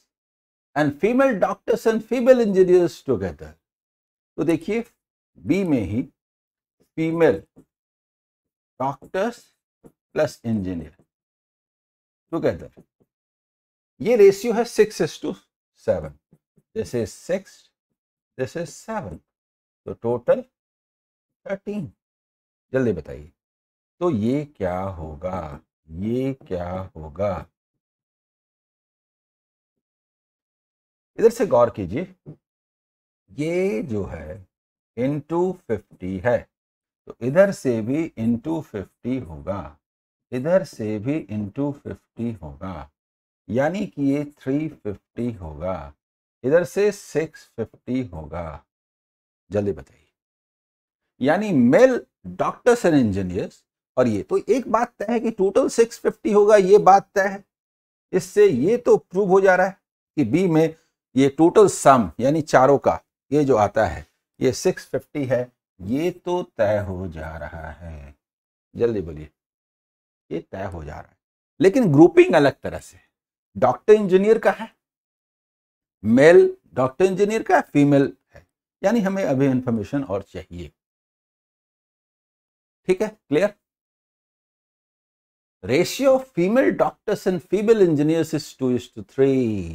and female doctors and female engineers together तो देखिए बी में ही female doctors plus engineer together ये रेशियो है six to seven This is 6. This is 7. तो total 13. जल्दी बताइए तो ये क्या होगा ये क्या होगा इधर से गौर कीजिए ये जो है इंटू फिफ्टी है तो इधर से भी इंटू फिफ्टी होगा इधर से भी इंटू फिफ्टी होगा यानी कि ये थ्री फिफ्टी होगा इधर से 650 होगा जल्दी बताइए यानी मेल डॉक्टर्स एंड इंजीनियर्स और ये तो एक बात तय है कि टोटल 650 होगा ये बात तय है इससे ये तो प्रूव हो जा रहा है कि बी में ये टोटल सम यानी चारों का ये जो आता है ये 650 है ये तो तय हो जा रहा है जल्दी बोलिए ये तय हो जा रहा है लेकिन ग्रुपिंग अलग तरह से डॉक्टर इंजीनियर का है मेल डॉक्टर इंजीनियर का फीमेल है यानी हमें अभी इंफॉर्मेशन और चाहिए ठीक है clear ratio female doctors and female engineers is two is to three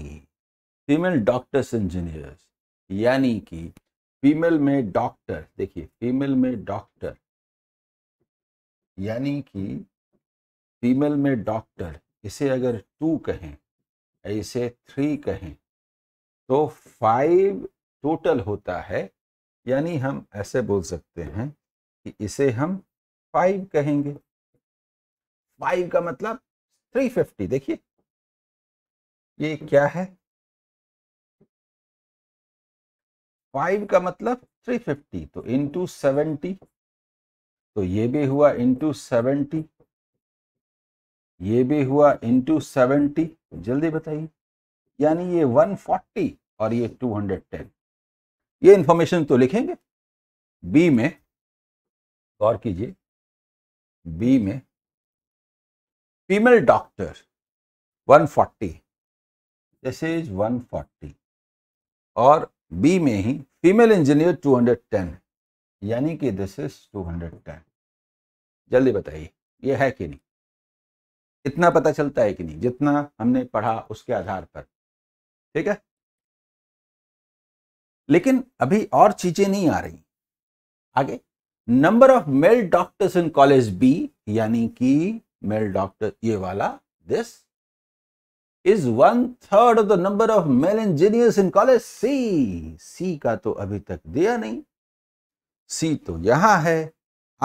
female doctors engineers यानी कि फीमेल में डॉक्टर देखिए फीमेल में डॉक्टर यानी कि फीमेल में डॉक्टर इसे अगर टू कहें इसे थ्री कहें तो फाइव टोटल होता है यानी हम ऐसे बोल सकते हैं कि इसे हम फाइव कहेंगे फाइव का मतलब थ्री फिफ्टी देखिए ये क्या है फाइव का मतलब थ्री फिफ्टी तो इंटू सेवेंटी तो ये भी हुआ इंटू सेवेंटी ये भी हुआ इंटू सेवेंटी जल्दी बताइए यानी ये 140 और ये 210 ये इंफॉर्मेशन तो लिखेंगे बी में गौर कीजिए बी में female doctor 140 this is one और बी में ही फीमेल इंजीनियर 210 यानी कि दिस इज 210 जल्दी बताइए ये है कि नहीं इतना पता चलता है कि नहीं जितना हमने पढ़ा उसके आधार पर ठीक है लेकिन अभी और चीजें नहीं आ रही आगे number of male doctors in college B यानी कि मेल डॉक्टर ये वाला this is one third of the number of male engineers in college C C का तो अभी तक दिया नहीं सी तो यहां है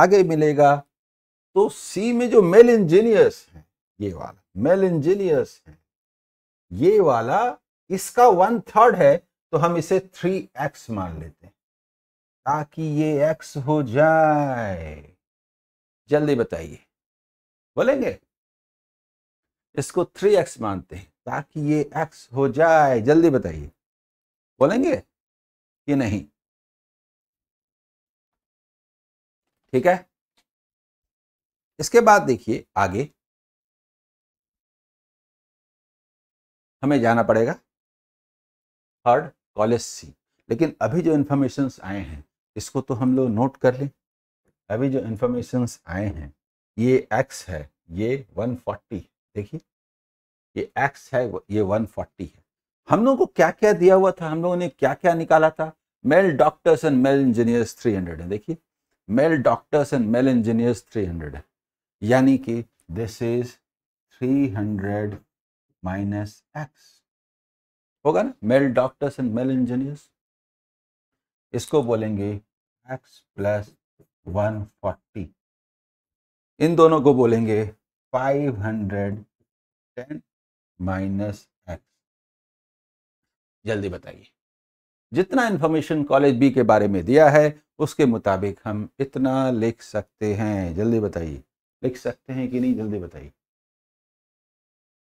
आगे मिलेगा तो सी में जो मेल इंजीनियर्स है ये वाला मेल इंजीनियर्स है ये वाला इसका वन थर्ड है तो हम इसे थ्री एक्स मान लेते हैं ताकि ये एक्स हो जाए जल्दी बताइए बोलेंगे इसको थ्री एक्स मानते हैं ताकि ये एक्स हो जाए जल्दी बताइए बोलेंगे कि नहीं ठीक है इसके बाद देखिए आगे हमें जाना पड़ेगा थर्ड कॉलेज सी लेकिन अभी जो इन्फॉर्मेशन आए हैं इसको तो हम लोग नोट कर लें अभी जो इन्फॉर्मेशन आए हैं ये एक्स है ये 140 देखिए ये एक्स है ये 140 है हम लोगों को क्या क्या दिया हुआ था हम लोगों ने क्या क्या निकाला था male doctors and male engineers 300 है देखिए male doctors and male engineers 300 है यानी कि दिस इज 300 माइनस एक्स होगा ना male doctors and male engineers इसको बोलेंगे एक्स प्लस वन फोर्टी इन दोनों को बोलेंगे five hundred ten minus X जल्दी बताइए जितना इंफॉर्मेशन कॉलेज बी के बारे में दिया है उसके मुताबिक हम इतना लिख सकते हैं जल्दी बताइए लिख सकते हैं कि नहीं जल्दी बताइए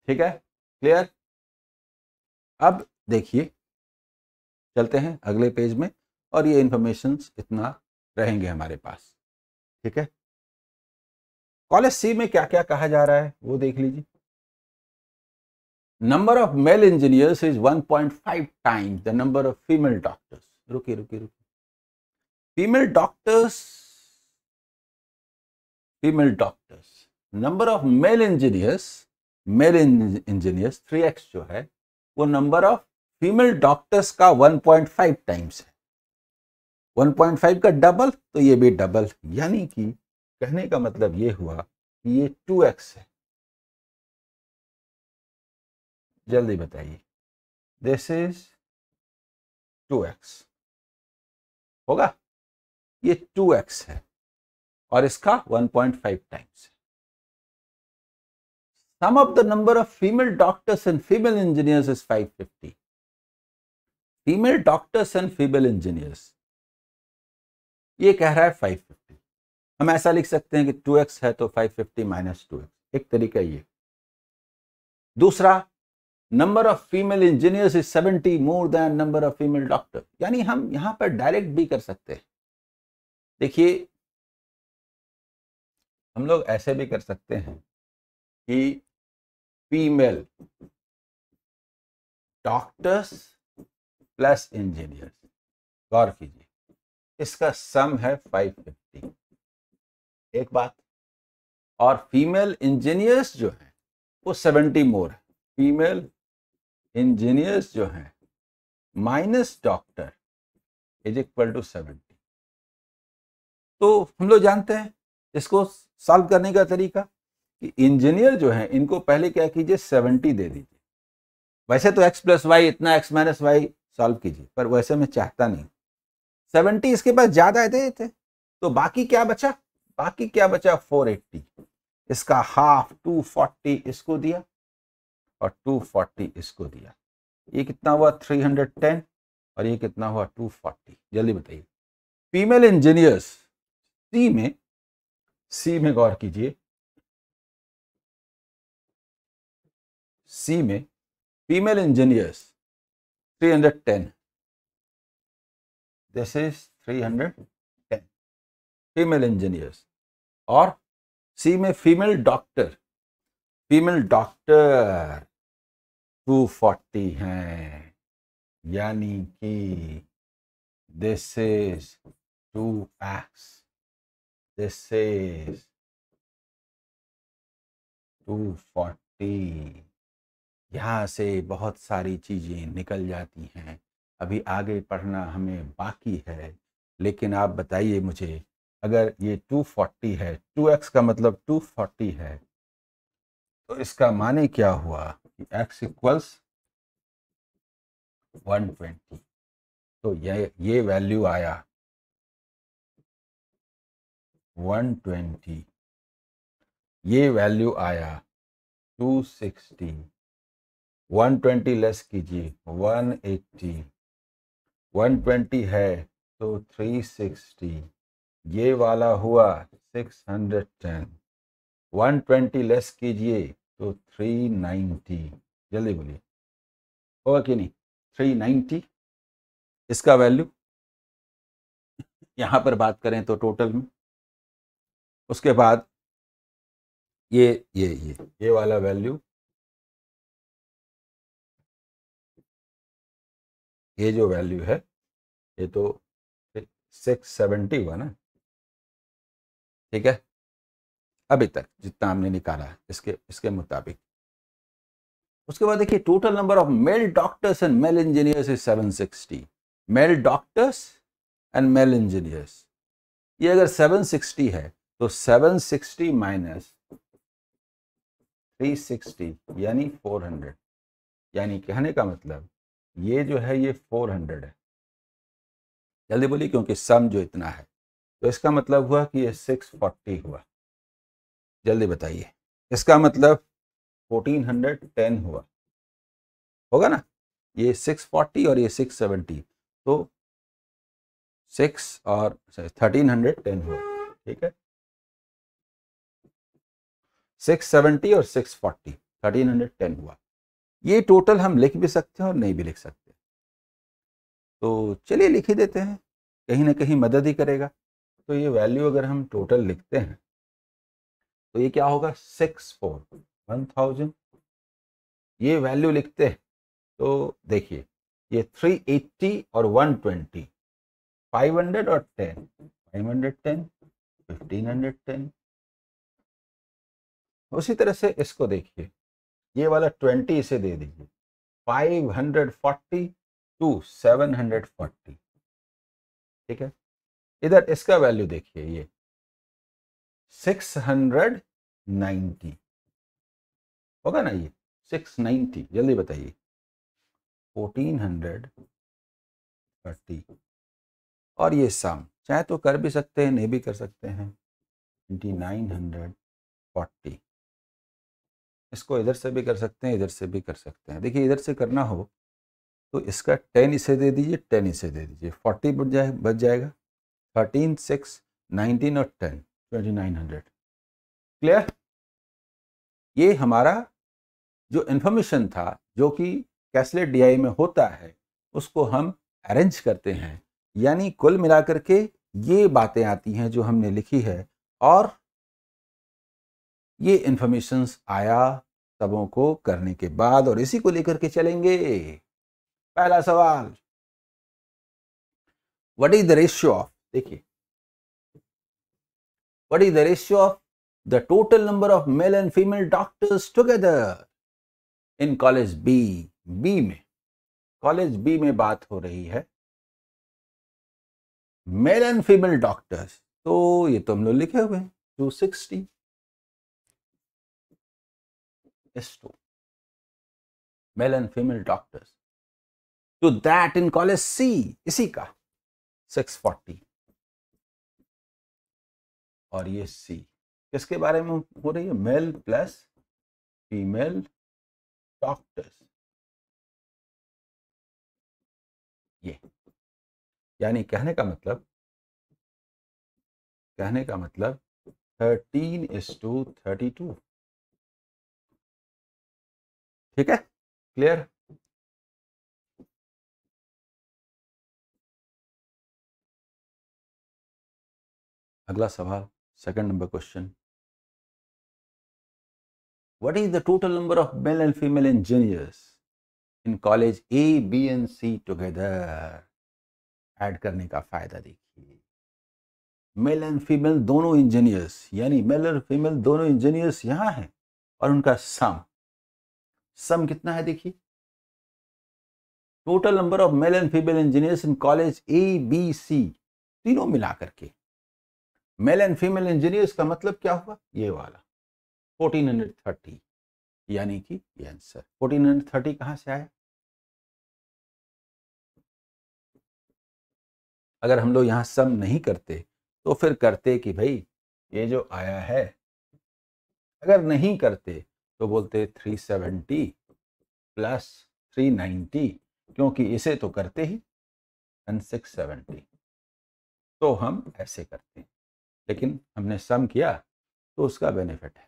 ठीक है क्लियर अब देखिए चलते हैं अगले पेज में और ये इन्फॉर्मेशन इतना रहेंगे हमारे पास ठीक है कॉलेज सी में क्या क्या कहा जा रहा है वो देख लीजिए number of male engineers is 1.5 time the number of female doctors रुकिए रुकिए रुकिए female doctors female doctors number of male engineers male engineers three X जो है वो नंबर ऑफ फीमेल डॉक्टर्स का 1.5 टाइम्स है 1.5 का डबल तो ये भी डबल यानी कि कहने का मतलब ये हुआ कि ये 2x है जल्दी बताइए दिस इज 2x होगा ये 2x है और इसका 1.5 टाइम्स है sum of the number of female doctors and female engineers is 550. Female doctors and female engineers. ये कह रहा है 550. हम ऐसा लिख सकते हैं कि 2x है तो 550 minus 2x एक तरीका ये दूसरा number of female engineers is 70 more than number of female doctor यानी हम यहां पर डायरेक्ट भी कर सकते हैं देखिए हम लोग ऐसे भी कर सकते हैं कि female डॉक्टर्स प्लस इंजीनियर्स गौर कीजिए इसका सम है 550 एक बात और फीमेल इंजीनियर्स जो हैं वो 70 मोर है फीमेल इंजीनियर्स जो हैं minus doctor is equal to seventy तो हम लोग जानते हैं इसको सॉल्व करने का तरीका कि इंजीनियर जो है इनको पहले क्या कीजिए सेवेंटी दे दीजिए वैसे तो एक्स प्लस वाई इतना एक्स माइनस वाई सॉल्व कीजिए पर वैसे मैं चाहता नहीं सेवेंटी इसके पास ज़्यादा दे थे तो बाकी क्या बचा बाकी क्या बचा फोर एट्टी इसका हाफ टू फोर्टी इसको दिया और टू फोर्टी इसको दिया ये कितना हुआ थ्री हंड्रेड टेन और ये कितना हुआ टू फोर्टी जल्दी बताइए फीमेल इंजीनियर्स सी में सी में गौर कीजिए सी में female engineers 310 this is 310 female engineers और सी में फीमेल डॉक्टर फीमेल डॉक्टर 240 हैं यानी कि this is two X this is forty यहाँ से बहुत सारी चीज़ें निकल जाती हैं अभी आगे पढ़ना हमें बाकी है लेकिन आप बताइए मुझे अगर ये 240 है 2x का मतलब 240 है तो इसका माने क्या हुआ कि x इक्वल्स 120 तो ये ये वैल्यू आया 120 ये वैल्यू आया 260 वन ट्वेंटी लेस कीजिए वन एट्टी वन ट्वेंटी है तो थ्री सिक्सटी ये वाला हुआ six hundred ten one twenty less कीजिए तो थ्री नाइन्टी जल्दी बोलिए होगा कि नहीं थ्री नाइन्टी इसका वैल्यू यहाँ पर बात करें तो टोटल में उसके बाद ये ये ये ये वाला वैल्यू ये जो वैल्यू है ये तो सिक्स सेवेंटी वन है ठीक है अभी तक जितना हमने निकाला है इसके इसके मुताबिक उसके बाद देखिए total number of male doctors and male engineers is 760 male doctors and male engineers ये अगर 760 है तो 760 माइनस सिक्सटी यानी 400 यानी कहने का मतलब ये जो है ये फोर हंड्रेड है जल्दी बोलिए क्योंकि सम जो इतना है तो इसका मतलब हुआ कि ये सिक्स फोर्टी हुआ जल्दी बताइए इसका मतलब फोर्टीन हंड्रेड टेन हुआ होगा ना ये सिक्स फोर्टी और ये सिक्स सेवेंटी तो सिक्स और थर्टीन हंड्रेड टेन हुआ ठीक है सिक्स सेवेंटी और six forty thirteen hundred ten हुआ ये टोटल हम लिख भी सकते हैं और नहीं भी लिख सकते तो चलिए लिख ही देते हैं कहीं ना कहीं मदद ही करेगा तो ये वैल्यू अगर हम टोटल लिखते हैं तो ये क्या होगा सिक्स फोर वन थाउजेंड ये वैल्यू लिखते हैं तो देखिए ये थ्री एट्टी और वन ट्वेंटी फाइव हंड्रेड और ten five hundred ten fifteen hundred ten उसी तरह से इसको देखिए ये वाला ट्वेंटी इसे दे दीजिए five hundred forty to seven hundred forty ठीक है इधर इसका वैल्यू देखिए ये सिक्स हंड्रेड नाइन्टी होगा ना ये सिक्स नाइन्टी जल्दी बताइए फोर्टीन हंड्रेड थर्टी और ये सम चाहे तो कर भी सकते हैं नहीं भी कर सकते हैं ट्वेंटी नाइन हंड्रेड फोर्टी इसको इधर से भी कर सकते हैं इधर से भी कर सकते हैं देखिए इधर से करना हो तो इसका टेन इसे दे दीजिए टेन इसे दे दीजिए फोर्टी बच जाए बच जाएगा थर्टीन सिक्स नाइनटीन और ten twenty nine hundred clear ये हमारा जो इन्फॉर्मेशन था जो कि कैसलेट डीआई में होता है उसको हम अरेंज करते हैं यानी कुल मिलाकर के ये बातें आती हैं जो हमने लिखी है और ये इन्फॉर्मेशंस आया सबों को करने के बाद और इसी को लेकर के चलेंगे पहला सवाल what is the ratio of देखिए what is the ratio of the total number of male and female doctors together in college B B में कॉलेज बी में बात हो रही है मेल एंड फीमेल डॉक्टर्स तो ये तो हम लोग लिखे हुए हैं two sixty S2, male and female doctors To that in college C इसी का सिक्स फोर्टी और ये सी किसके बारे में हो रही है मेल प्लस फीमेल डॉक्टर्स ये यानी कहने का मतलब कहने का मतलब थर्टीन इस टू थर्टी टू ठीक है क्लियर अगला सवाल second number question what is the total number of male and female engineers in college A B and C together add करने का फायदा देखिए मेल एंड फीमेल दोनों इंजीनियर्स यानी मेल और फीमेल दोनों इंजीनियर्स यहां हैं और उनका सम सम कितना है देखिए total number of male and female engineers in college A B C तीनों मिला करके मेल एंड फीमेल इंजीनियर्स का मतलब क्या हुआ ये वाला 1430 यानी कि ये आंसर 1430 कहां से आया अगर हम लोग यहां सम नहीं करते तो फिर करते कि भाई ये जो आया है अगर नहीं करते तो बोलते three seventy plus three ninety क्योंकि इसे तो करते ही एंड सिक्स सेवेंटी तो हम ऐसे करते हैं लेकिन हमने सम किया तो उसका बेनिफिट है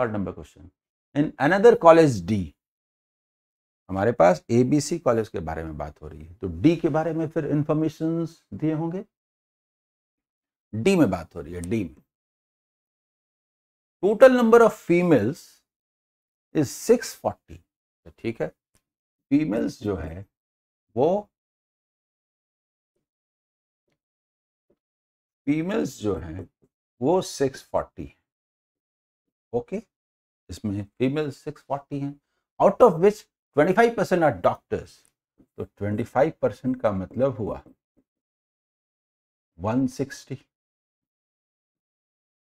third number question in another college D हमारे पास एबीसी कॉलेज के बारे में बात हो रही है तो डी के बारे में फिर इंफॉर्मेशन दिए होंगे डी में बात हो रही है डी में total number of females is 640 तो ठीक है फीमेल्स जो है वो फीमेल्स जो है वो 640 है ओके इसमें फीमेल 640 है out of which 25 percent are doctors तो 25 परसेंट का मतलब हुआ 160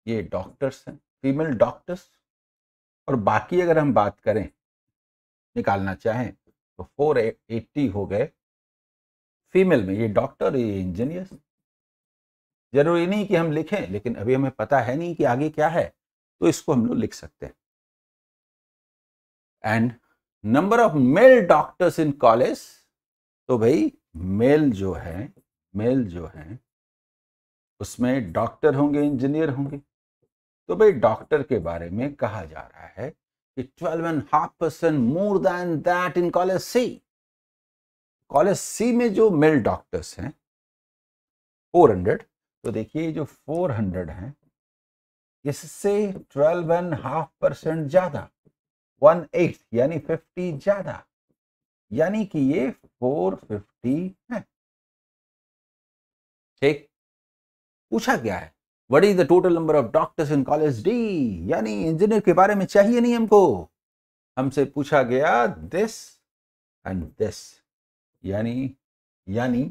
ये डॉक्टर्स हैं फीमेल डॉक्टर्स और बाकी अगर हम बात करें निकालना चाहें तो फोर एट्टी हो गए फीमेल में ये डॉक्टर ये इंजीनियर्स जरूरी नहीं कि हम लिखें लेकिन अभी हमें पता है नहीं कि आगे क्या है तो इसको हम लोग लिख सकते हैं and number of male doctors in college तो भाई मेल जो है मेल जो है उसमें डॉक्टर होंगे इंजीनियर होंगे तो भाई डॉक्टर के बारे में कहा जा रहा है कि twelve and half percent more than that in college C college C में जो मेल डॉक्टर्स हैं 400 तो देखिए जो 400 हैं इससे ट्वेल्व एंड हाफ परसेंट ज़्यादा वन एट यानी 50 ज़्यादा यानी कि ये 450 है ठीक पूछा क्या है what is the total number of doctors in college D यानी इंजीनियर के बारे में चाहिए नहीं हमको हमसे पूछा गया दिस एंड दिस यानी यानी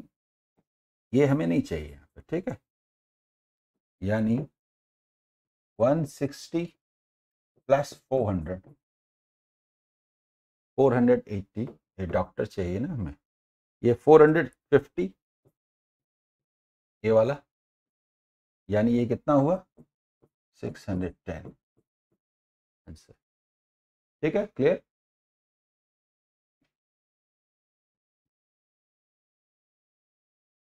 ये हमें नहीं चाहिए ठीक है यानी 160 प्लस 400 480 ये डॉक्टर चाहिए ना हमें ये 450 ये वाला यानी ये कितना हुआ 610 आंसर ठीक है clear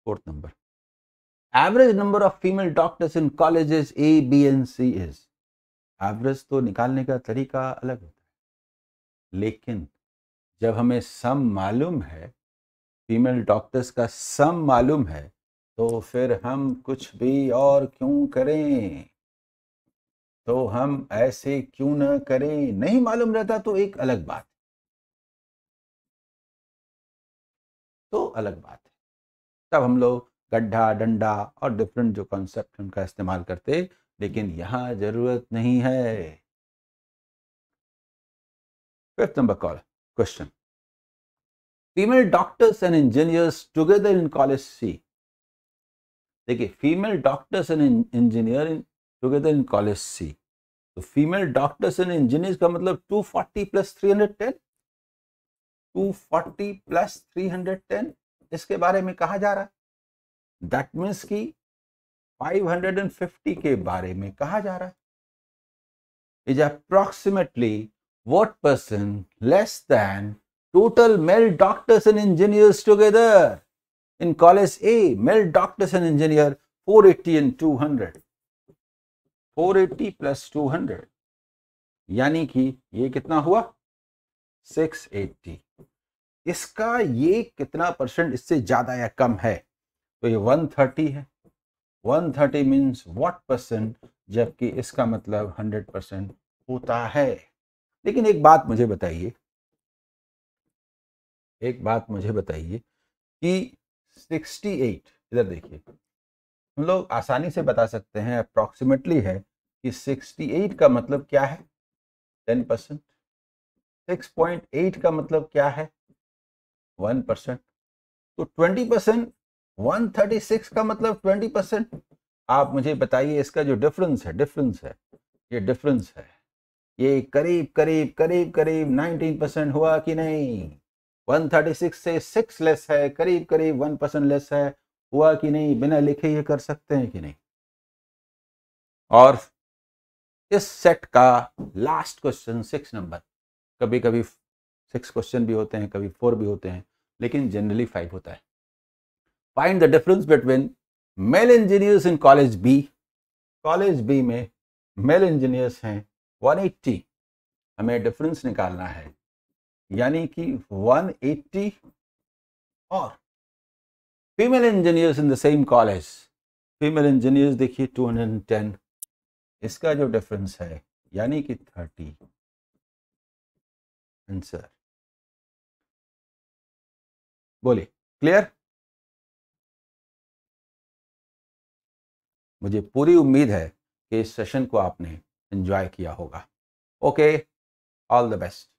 fourth number average number of female doctors in colleges A B and C is average तो निकालने का तरीका अलग होता है लेकिन जब हमें सम मालूम है फीमेल डॉक्टर्स का सम मालूम है तो फिर हम कुछ भी और क्यों करें तो हम ऐसे क्यों ना करें नहीं मालूम रहता तो एक अलग बात तो अलग बात है तब हम लोग गड्ढा डंडा और डिफरेंट जो कॉन्सेप्ट उनका इस्तेमाल करते लेकिन यहां जरूरत नहीं है fifth number call question female doctors and engineers together in college C देखिए female doctors and engineer in together in college C तो फीमेल डॉक्टर्स एंड इंजीनियर का मतलब 240 प्लस 310 240 प्लस 310 इसके बारे में कहा जा रहा है दैट मीन्स एंड 550 के बारे में कहा जा रहा है is approximately what person less than total male doctors and engineers together In College A, male doctors and engineer 480 and 200. 480 plus 200 यानी कि ये कितना हुआ 680 इसका ये कितना परसेंट इससे ज्यादा या कम है तो ये 130 है 130 थर्टी मीन्स वॉट परसेंट जबकि इसका मतलब 100 परसेंट होता है लेकिन एक बात मुझे बताइए एक बात मुझे बताइए कि सिक्सटी एट इधर देखिए हम लोग आसानी से बता सकते हैं अप्रॉक्सीमेटली है कि सिक्सटी एट का मतलब क्या है ten percent six point eight का मतलब क्या है वन परसेंट तो twenty percent one thirty six का मतलब ट्वेंटी परसेंट आप मुझे बताइए इसका जो डिफरेंस है डिफरेंस है ये डिफरेंस है ये करीब करीब करीब करीब नाइनटीन परसेंट हुआ कि नहीं 136 से सिक्स लेस है करीब करीब वन परसेंट लेस है हुआ कि नहीं बिना लिखे ये कर सकते हैं कि नहीं और इस सेट का लास्ट क्वेश्चन सिक्स नंबर कभी कभी सिक्स क्वेश्चन भी होते हैं कभी फोर भी होते हैं लेकिन जनरली फाइव होता है find the difference between male engineers in college B college B में मेल इंजीनियर्स हैं 180 हमें डिफरेंस निकालना है यानी कि 180 और female engineers in the same college female engineers देखिए 210 इसका जो डिफरेंस है यानी कि 30 आंसर बोले क्लियर मुझे पूरी उम्मीद है कि इस सेशन को आपने एंजॉय किया होगा ओके ऑल द बेस्ट